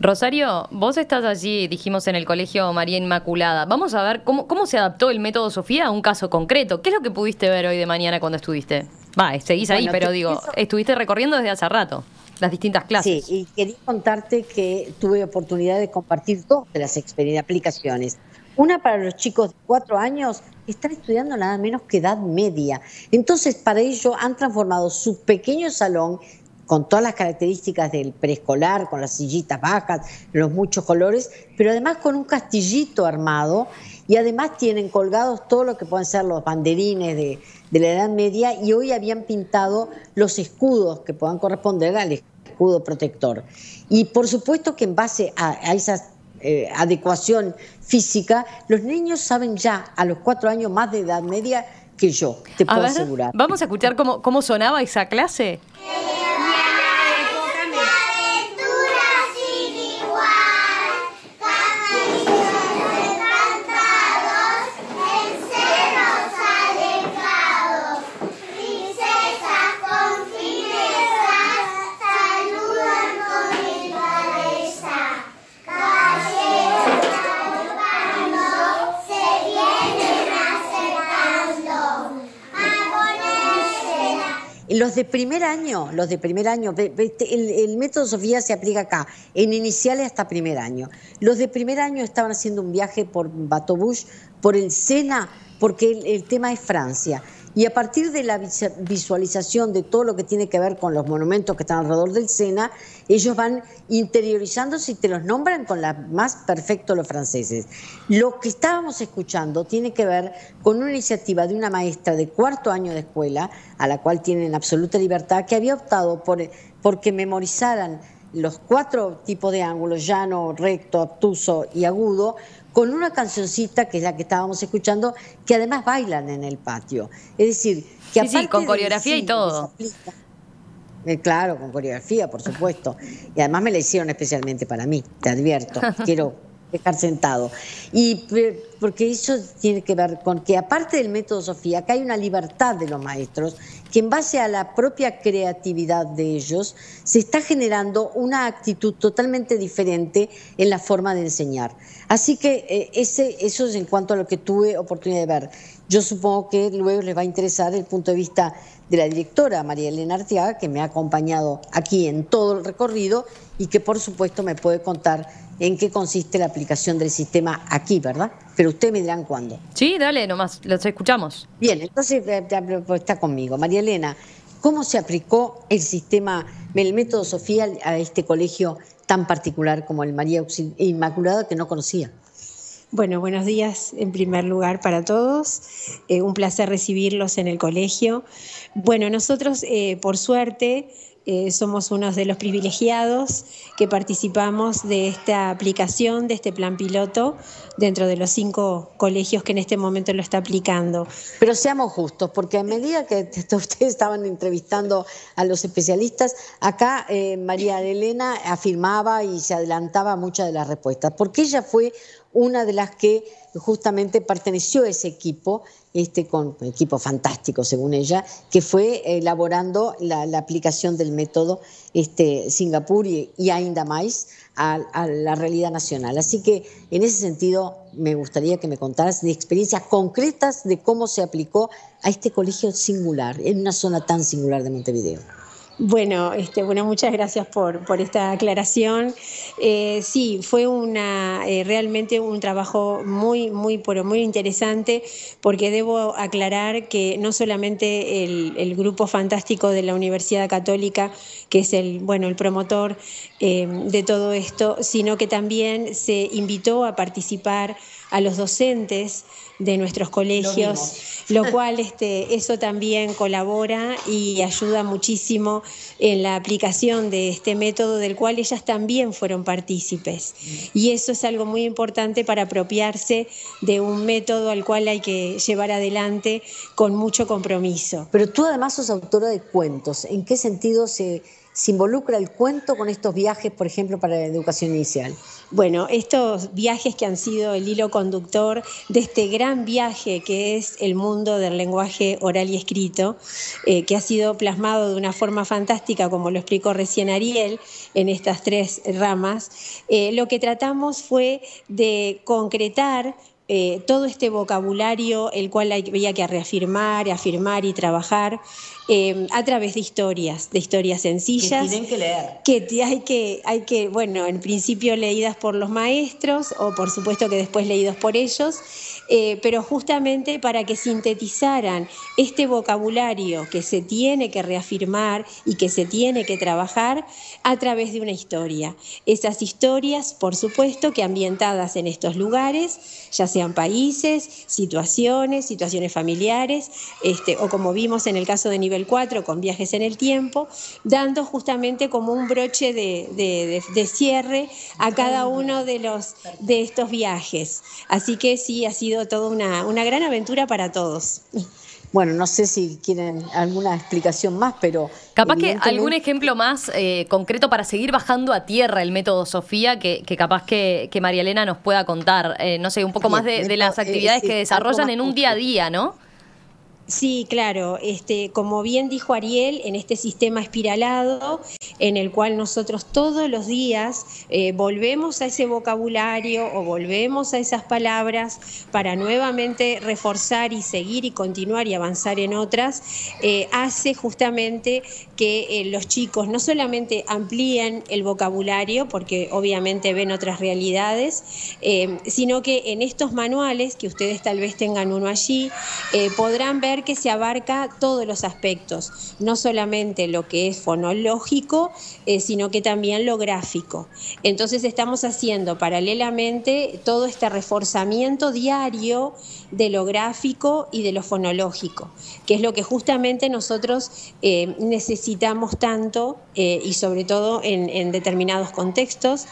Rosario, vos estás allí, dijimos en el Colegio María Inmaculada. Vamos a ver cómo, cómo se adaptó el método Sofía a un caso concreto. ¿Qué es lo que pudiste ver hoy de mañana cuando estuviste? Va, seguís ahí, pero digo, estuviste recorriendo desde hace rato las distintas clases. Sí, y quería contarte que tuve oportunidad de compartir dos de las aplicaciones. Una para los chicos de cuatro años que están estudiando nada menos que edad media. Entonces, para ello han transformado su pequeño salón con todas las características del preescolar, con las sillitas bajas, los muchos colores, pero además con un castillito armado y además tienen colgados todo lo que pueden ser los banderines de, la Edad Media y hoy habían pintado los escudos que puedan corresponder al escudo protector. Y por supuesto que en base a, esa eh, adecuación física, los niños saben ya a los cuatro años más de edad media que yo, te puedo asegurar. Vamos a escuchar cómo, cómo sonaba esa clase. de primer año, los de primer año, el, el método Sofía se aplica acá, en iniciales hasta primer año. Los de primer año estaban haciendo un viaje por Batobush, por el Sena, porque el tema es Francia. Y a partir de la visualización de todo lo que tiene que ver con los monumentos que están alrededor del Sena, ellos van interiorizándose y te los nombran con la más perfecto los franceses. Lo que estábamos escuchando tiene que ver con una iniciativa de una maestra de cuarto año de escuela, a la cual tienen absoluta libertad, que había optado por porque memorizaran los cuatro tipos de ángulos, llano, recto, obtuso y agudo, con una cancioncita que es la que estábamos escuchando, que además bailan en el patio. Es decir, que aparte sí, con coreografía y todo. Eh, claro, con coreografía, por supuesto. Y además me la hicieron especialmente para mí, te advierto. Quiero (laughs) dejar sentado. Y eh, porque eso tiene que ver con que aparte del método Sofía, que hay una libertad de los maestros, que en base a la propia creatividad de ellos se está generando una actitud totalmente diferente en la forma de enseñar. Así que eh, ese, eso es en cuanto a lo que tuve oportunidad de ver. Yo supongo que luego les va a interesar el punto de vista de la directora María Elena Artiaga, que me ha acompañado aquí en todo el recorrido y que por supuesto me puede contar en qué consiste la aplicación del sistema aquí, ¿verdad? Pero ustedes me dirán cuándo. Sí, dale, nomás, los escuchamos. Bien, entonces eh, pues, está conmigo. María Elena, ¿cómo se aplicó el sistema, el método Sofía a este colegio tan particular como el María Inmaculada que no conocía? Bueno, buenos días en primer lugar para todos. Eh, un placer recibirlos en el colegio. Bueno, nosotros, eh, por suerte, eh, somos unos de los privilegiados que participamos de esta aplicación, de este plan piloto, dentro de los cinco colegios que en este momento lo está aplicando. Pero seamos justos, porque a medida que (laughs) ustedes estaban entrevistando a los especialistas, acá eh, María Elena afirmaba y se adelantaba muchas de las respuestas, porque ella fue una de las que justamente perteneció a ese equipo, este, un equipo fantástico según ella, que fue elaborando la, aplicación del método este, Singapur y, ainda más a, a, la realidad nacional. Así que en ese sentido me gustaría que me contaras de experiencias concretas de cómo se aplicó a este colegio singular, en una zona tan singular de Montevideo. Bueno, este, bueno, muchas gracias por, por esta aclaración. Eh, sí, fue una eh, realmente un trabajo muy, muy, muy interesante, porque debo aclarar que no solamente el, grupo fantástico de la Universidad Católica, que es el, bueno, el promotor eh, de todo esto, sino que también se invitó a participar a los docentes de nuestros colegios, lo, cual este, eso también colabora y ayuda muchísimo en la aplicación de este método del cual ellas también fueron partícipes. Y eso es algo muy importante para apropiarse de un método al cual hay que llevar adelante con mucho compromiso. Pero tú además sos autora de cuentos. ¿En qué sentido se se involucra el cuento con estos viajes, por ejemplo, para la educación inicial? Bueno, estos viajes que han sido el hilo conductor de este gran viaje que es el mundo del lenguaje oral y escrito, eh, que ha sido plasmado de una forma fantástica, como lo explicó recién Ariel, en estas tres ramas, eh, lo que tratamos fue de concretar eh, todo este vocabulario, el cual había que reafirmar, afirmar y trabajar, Em, a través de historias, de historias sencillas. Que tienen que leer. Que hay que, hay que, bueno, en principio leídas por los maestros o por supuesto que después leídos por ellos, eh, pero justamente para que sintetizaran este vocabulario que se tiene que reafirmar y que se tiene que trabajar a través de una historia. Esas historias, por supuesto, que ambientadas en estos lugares, ya sean países, situaciones, situaciones familiares, este, o como vimos en el caso de nivel el 4 con viajes en el tiempo, dando justamente como un broche de, cierre a cada uno de, los, de estos viajes. Así que sí, ha sido toda una, una gran aventura para todos. Bueno, no sé si quieren alguna explicación más, pero... Capaz que algún ejemplo más eh, concreto para seguir bajando a tierra el método Sofía, que, capaz que, María Elena nos pueda contar, eh, no sé, un poco más de, las actividades que desarrollan en un día a día, ¿no? Sí, claro. Este, como bien dijo Ariel, en este sistema espiralado, en el cual nosotros todos los días eh, volvemos a ese vocabulario o volvemos a esas palabras para nuevamente reforzar y seguir y continuar y avanzar en otras, eh, hace justamente que eh, los chicos no solamente amplíen el vocabulario, porque obviamente ven otras realidades, sino que en estos manuales, que ustedes tal vez tengan uno allí, podrán ver que se abarca todos los aspectos, no solamente lo que es fonológico, eh, sino que también lo gráfico. Entonces estamos haciendo paralelamente todo este reforzamiento diario de lo gráfico y de lo fonológico, que es lo que justamente nosotros eh, necesitamos tanto eh, y sobre todo en determinados contextos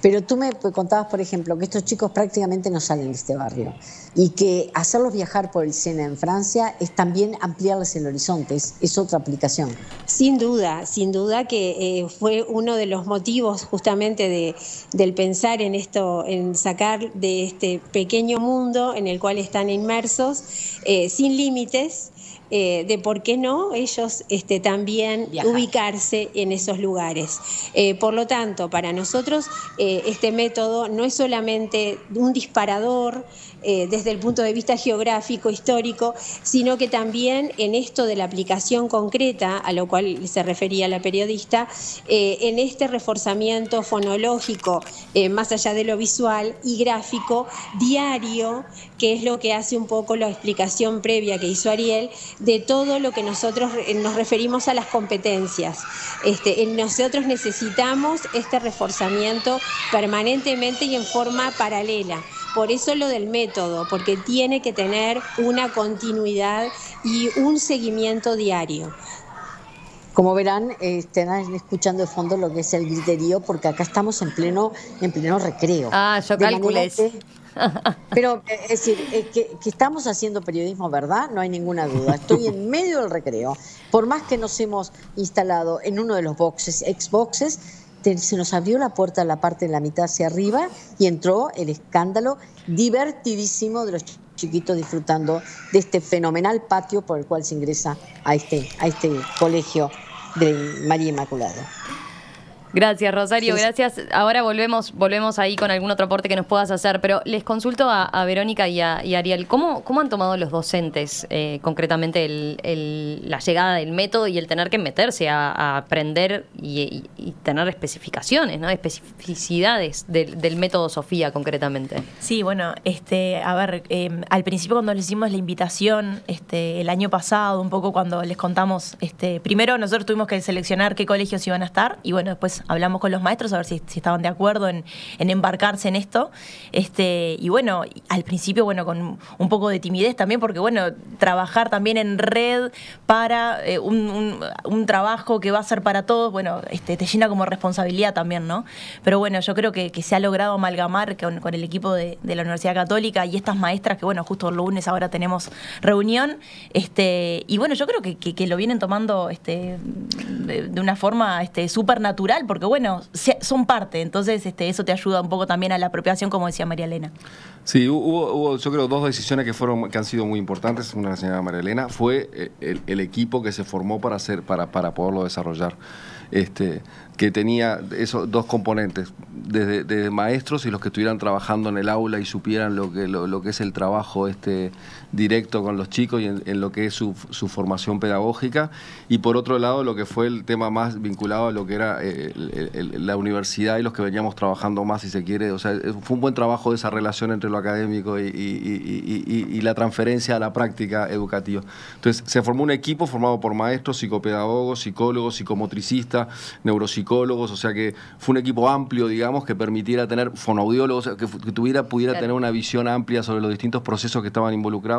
pero tú me contabas, por ejemplo, que estos chicos prácticamente no salen de este barrio y que hacerlos viajar por el Sena en Francia es también ampliarles el horizonte, es, otra aplicación. Sin duda, sin duda que eh, fue uno de los motivos justamente del pensar en esto, en sacar de este pequeño mundo en el cual están inmersos, eh, sin límites, eh, de por qué no ellos este, también ubicarse en esos lugares. Eh, por lo tanto, para nosotros eh, este método no es solamente un disparador, eh, desde el punto de vista geográfico, histórico, sino que también en esto de la aplicación concreta, a lo cual se refería la periodista, eh, en este reforzamiento fonológico, eh, más allá de lo visual y gráfico, diario, que es lo que hace un poco la explicación previa que hizo Ariel, de todo lo que nosotros nos referimos a las competencias. Este, nosotros necesitamos este reforzamiento permanentemente y en forma paralela por eso lo del método, porque tiene que tener una continuidad y un seguimiento diario. Como verán, estarán están escuchando de fondo lo que es el griterío, porque acá estamos en pleno, en pleno recreo. Ah, yo calculé. Pero eh, es decir, eh, que, estamos haciendo periodismo, ¿verdad? No hay ninguna duda. Estoy en medio del recreo. Por más que nos hemos instalado en uno de los boxes, ex se nos abrió la puerta la parte de la mitad hacia arriba y entró el escándalo divertidísimo de los chiquitos disfrutando de este fenomenal patio por el cual se ingresa a este, a este colegio de María Inmaculada. Gracias, Rosario. Gracias. Ahora volvemos, volvemos ahí con algún otro aporte que nos puedas hacer, pero les consulto a, Verónica y a, Ariel, ¿cómo, ¿cómo han tomado los docentes eh, concretamente el, la llegada del método y el tener que meterse a, aprender y, tener especificaciones, ¿no? especificidades del, método Sofía concretamente? Sí, bueno, este, a ver, em, al principio cuando les hicimos la invitación este, el año pasado, un poco cuando les contamos, este, primero nosotros tuvimos que seleccionar qué colegios iban a estar y bueno, después hablamos con los maestros a ver si, estaban de acuerdo en, embarcarse en esto. Este, y bueno, al principio, bueno, con un poco de timidez también, porque bueno, trabajar también en red para eh, un, trabajo que va a ser para todos, bueno, este, te llena como responsabilidad también, ¿no? Pero bueno, yo creo que, se ha logrado amalgamar con, el equipo de, la Universidad Católica y estas maestras que, bueno, justo el lunes ahora tenemos reunión. Este, y bueno, yo creo que, lo vienen tomando este, de, una forma súper este, natural porque bueno, son parte, entonces este, eso te ayuda un poco también a la apropiación, como decía María Elena. Sí, hubo, yo creo, dos decisiones que, fueron, que han sido muy importantes, una señora María Elena, fue eh, el, equipo que se formó para, hacer, para, para poderlo desarrollar. Este, que tenía esos dos componentes, desde, maestros y los que estuvieran trabajando en el aula y supieran lo que, lo que es el trabajo este, directo con los chicos y en, lo que es su, formación pedagógica. Y por otro lado, lo que fue el tema más vinculado a lo que era eh, la universidad y los que veníamos trabajando más, si se quiere. O sea, eh, fue un buen trabajo de esa relación entre lo académico y, la transferencia a la práctica educativa. Entonces, se formó un equipo formado por maestros, psicopedagogos, psicólogos, psicomotricistas, neuropsicólogos, o sea que fue un equipo amplio, digamos, que permitiera tener fonoaudiólogos, que, tuviera, pudiera tener una visión amplia sobre los distintos procesos que estaban involucrados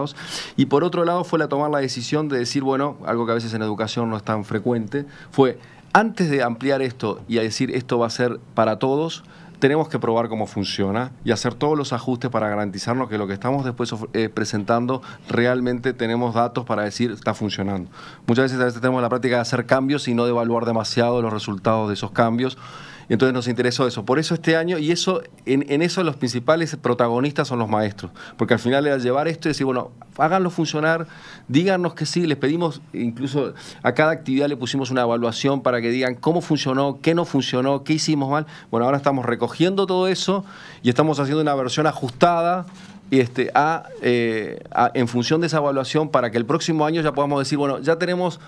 y por otro lado fue la tomar la decisión de decir, bueno, algo que a veces en educación no es tan frecuente, fue antes de ampliar esto y a decir esto va a ser para todos, tenemos que probar cómo funciona y hacer todos los ajustes para garantizarnos que lo que estamos después eh, presentando realmente tenemos datos para decir está funcionando. Muchas veces, veces tenemos la práctica de hacer cambios y no de evaluar demasiado los resultados de esos cambios. Y entonces nos interesó eso. Por eso este año, y eso, en, eso los principales protagonistas son los maestros. Porque al final era llevar esto y decir, bueno, háganlo funcionar, díganos que sí, les pedimos, incluso a cada actividad le pusimos una evaluación para que digan cómo funcionó, qué no funcionó, qué hicimos mal. Bueno, ahora estamos recogiendo todo eso y estamos haciendo una versión ajustada y este, eh, en función de esa evaluación para que el próximo año ya podamos decir, bueno, ya tenemos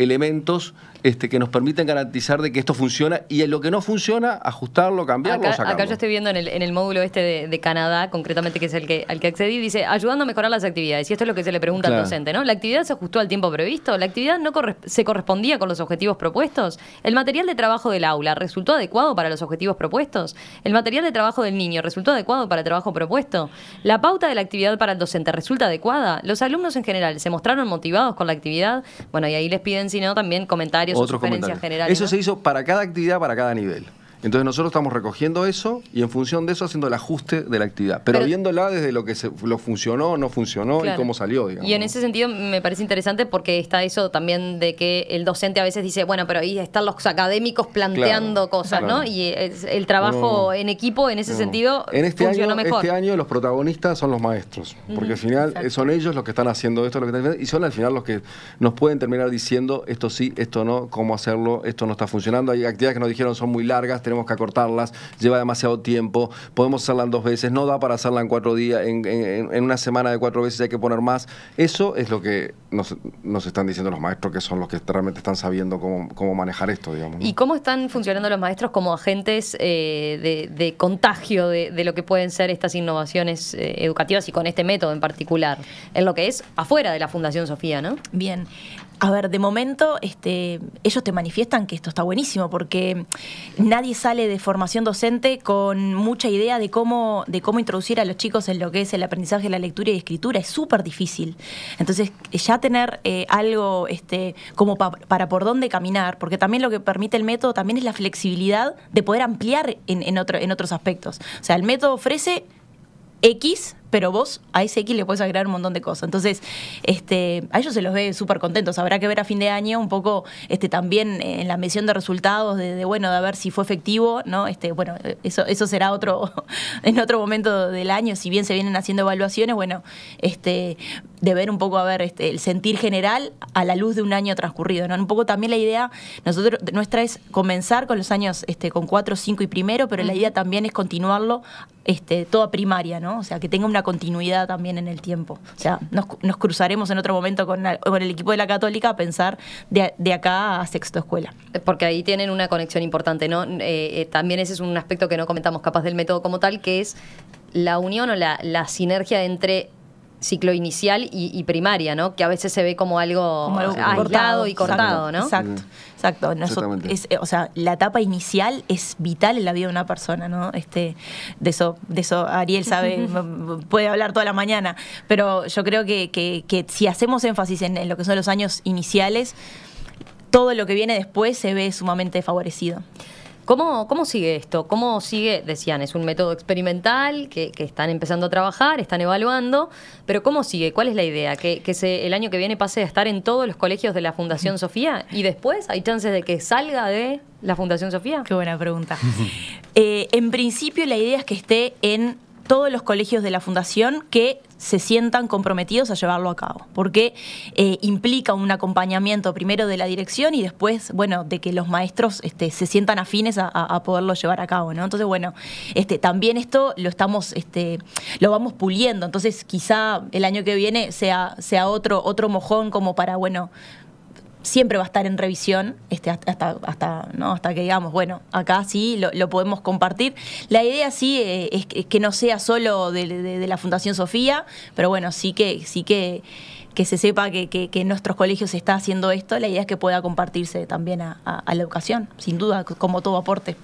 elementos este, que nos permiten garantizar de que esto funciona y en lo que no funciona, ajustarlo, cambiarlo. Acá, sacarlo. acá yo estoy viendo en el, módulo este de, Canadá, concretamente que es el que, al que accedí, dice, ayudando a mejorar las actividades. Y esto es lo que se le pregunta al docente, ¿no? ¿La actividad se ajustó al tiempo previsto? ¿La actividad no se correspondía con los objetivos propuestos? ¿El material de trabajo del aula resultó adecuado para los objetivos propuestos? ¿El material de trabajo del niño resultó adecuado para el trabajo propuesto? ¿La pauta de la actividad para el docente resulta adecuada? ¿Los alumnos en general se mostraron motivados con la actividad? Bueno, y ahí les piden sino también comentarios o sugerencias generales. Eso se hizo para cada actividad, para cada nivel. Entonces nosotros estamos recogiendo eso y en función de eso haciendo el ajuste de la actividad, pero, viéndola desde lo que se, lo funcionó, no funcionó y cómo salió, digamos. Y en ese sentido me parece interesante porque está eso también de que el docente a veces dice, bueno, pero ahí están los académicos planteando cosas, ¿no? Y el trabajo en equipo en ese sentido en este funcionó año, mejor. Este año los protagonistas son los maestros, porque al final son ellos los que están haciendo esto, lo que están y son al final los que nos pueden terminar diciendo esto sí, esto no, cómo hacerlo, esto no está funcionando. Hay actividades que nos dijeron son muy largas, tenemos que acortarlas, lleva demasiado tiempo, podemos hacerla en dos veces, no da para hacerla en cuatro días, en, una semana de cuatro veces hay que poner más. Eso es lo que nos, están diciendo los maestros, que son los que realmente están sabiendo cómo, manejar esto, digamos. ¿Y cómo están funcionando los maestros como agentes eh, de, contagio de, lo que pueden ser estas innovaciones eh, educativas y con este método en particular, en lo que es afuera de la Fundación Sofía, ¿no? Bien. A ver, de momento este, ellos te manifiestan que esto está buenísimo porque nadie sale de formación docente con mucha idea de cómo, de cómo introducir a los chicos en lo que es el aprendizaje de la lectura y escritura. Es súper difícil. Entonces, ya tener eh, algo este, como para por dónde caminar, porque también lo que permite el método también es la flexibilidad de poder ampliar en, otro, en otros aspectos. O sea, el método ofrece X pero vos a ese X le puedes agregar un montón de cosas. Entonces, este, a ellos se los ve súper contentos. Habrá que ver a fin de año un poco este, también eh, en la misión de resultados, de, bueno, de ver si fue efectivo, ¿no? Este, bueno, eso, eso será otro, (laughs) en otro momento del año, si bien se vienen haciendo evaluaciones, bueno, este, de ver un poco a ver este, el sentir general a la luz de un año transcurrido. ¿no? Un poco también la idea, nuestra es comenzar con los años este, con 4, 5 y primero, pero la idea también es continuarlo este, toda primaria, ¿no? O sea, que tenga una continuidad también en el tiempo. O sea, nos, cruzaremos en otro momento con, el equipo de la Católica a pensar de, acá a sexto escuela. Porque ahí tienen una conexión importante, ¿no? Eh, eh, también ese es un aspecto que no comentamos capaz del método como tal, que es la unión o la sinergia entre ciclo inicial y, primaria, ¿no? Que a veces se ve como algo, cortado, y cortado, ¿no? Exacto, mm. exacto. Eh, o sea, la etapa inicial es vital en la vida de una persona, ¿no? Este, de eso, de eso Ariel sabe, (laughs) puede hablar toda la mañana, pero yo creo que, si hacemos énfasis en, en lo que son los años iniciales, todo lo que viene después se ve sumamente favorecido. ¿Cómo, sigue esto? ¿Cómo sigue, decían, es un método experimental que, están empezando a trabajar, están evaluando, pero ¿cómo sigue? ¿Cuál es la idea? ¿Que, que el año que viene pase a estar en todos los colegios de la Fundación Sofía y después hay chances de que salga de la Fundación Sofía? Qué buena pregunta. Eh, en principio la idea es que esté en todos los colegios de la Fundación que se sientan comprometidos a llevarlo a cabo, porque eh, implica un acompañamiento primero de la dirección y después, bueno, de que los maestros este, se sientan afines a, a, poderlo llevar a cabo, ¿no? Entonces, bueno, este, también esto lo estamos, este, lo vamos puliendo, entonces quizá el año que viene sea, sea otro, otro mojón como para, bueno, siempre va a estar en revisión este, hasta, hasta, ¿no? hasta que digamos, bueno, acá sí lo, podemos compartir. La idea sí eh, es, que, no sea solo de, la Fundación Sofía, pero bueno, sí que, sí que, que se sepa que, en nuestros colegios se está haciendo esto. La idea es que pueda compartirse también a, la educación, sin duda, como todo aporte.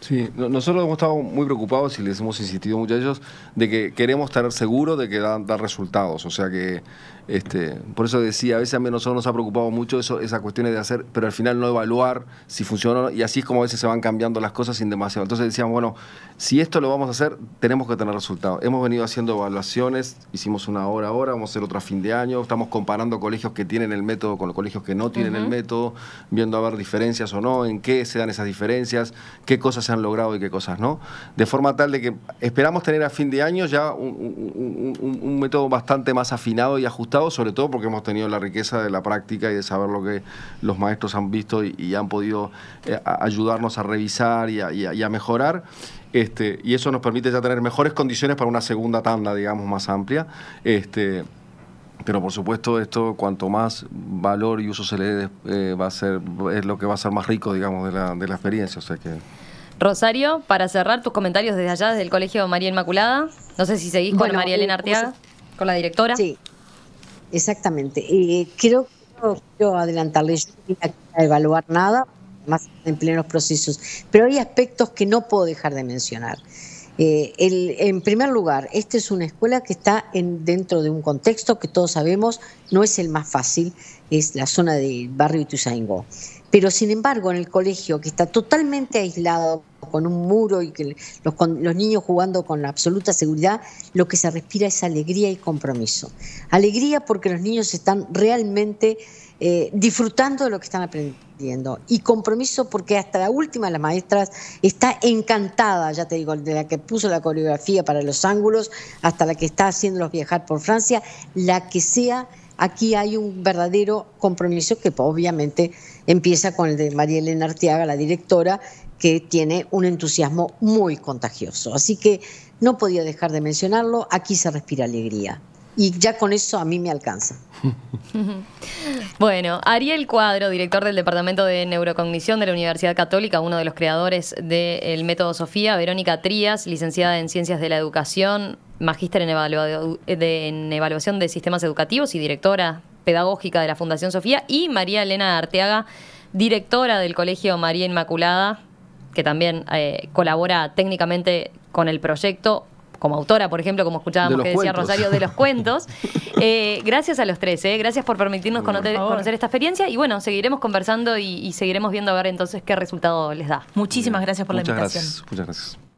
Sí, nosotros hemos estado muy preocupados y les hemos insistido ellos, de que queremos estar seguros de que dan resultados, o sea que este, por eso decía, a veces a mí nosotros nos ha preocupado mucho eso, esas cuestiones de hacer, pero al final no evaluar si funciona y así es como a veces se van cambiando las cosas sin demasiado. Entonces decíamos, bueno, si esto lo vamos a hacer, tenemos que tener resultados. Hemos venido haciendo evaluaciones, hicimos una hora ahora, vamos a hacer otra a fin de año, estamos comparando colegios que tienen el método con los colegios que no tienen el método, viendo a ver diferencias o no, en qué se dan esas diferencias, qué cosas se han logrado y qué cosas no, de forma tal de que esperamos tener a fin de año ya un método bastante más afinado y ajustado sobre todo porque hemos tenido la riqueza de la práctica y de saber lo que los maestros han visto y, han podido eh, ayudarnos a revisar y a, mejorar. Este, y eso nos permite ya tener mejores condiciones para una segunda tanda, digamos, más amplia. Este, pero por supuesto esto cuanto más valor y uso se le dé eh, va a ser es lo que va a ser más rico digamos de la, de la experiencia o que Rosario para cerrar tus comentarios desde allá desde el colegio María Inmaculada no sé si seguís con María Elena eh, Arteaga con la directora sí Exactamente. Eh, creo que quiero adelantarles, yo no a evaluar nada, más en plenos procesos, pero hay aspectos que no puedo dejar de mencionar. Eh, en primer lugar, esta es una escuela que está en, dentro de un contexto que todos sabemos no es el más fácil, es la zona del barrio Ituzaingó. Pero sin embargo, en el colegio, que está totalmente aislado con un muro y que los, niños jugando con la absoluta seguridad, lo que se respira es alegría y compromiso. Alegría porque los niños están realmente eh, disfrutando de lo que están aprendiendo. Y compromiso porque hasta la última de las maestras está encantada, ya te digo, de la que puso la coreografía para los ángulos, hasta la que está haciéndolos viajar por Francia, la que sea, aquí hay un verdadero compromiso que obviamente empieza con el de María Elena Artiaga la directora, que tiene un entusiasmo muy contagioso. Así que no podía dejar de mencionarlo, aquí se respira alegría. Y ya con eso a mí me alcanza. (laughs) Bueno, Ariel Cuadro, director del Departamento de Neurocognición de la Universidad Católica, uno de los creadores del método Sofía, Verónica Trías, licenciada en Ciencias de la Educación, magíster en, en Evaluación de Sistemas Educativos y directora pedagógica de la Fundación Sofía, y María Elena Arteaga, directora del Colegio María Inmaculada, que también eh, colabora técnicamente con el proyecto como autora, por ejemplo, como escuchábamos que decía Rosario, de los (laughs) cuentos. Eh, gracias a los tres, eh, gracias por permitirnos conocer, esta experiencia y bueno, seguiremos conversando y, seguiremos viendo a ver entonces qué resultado les da. Muchísimas gracias por la invitación. Muchas gracias.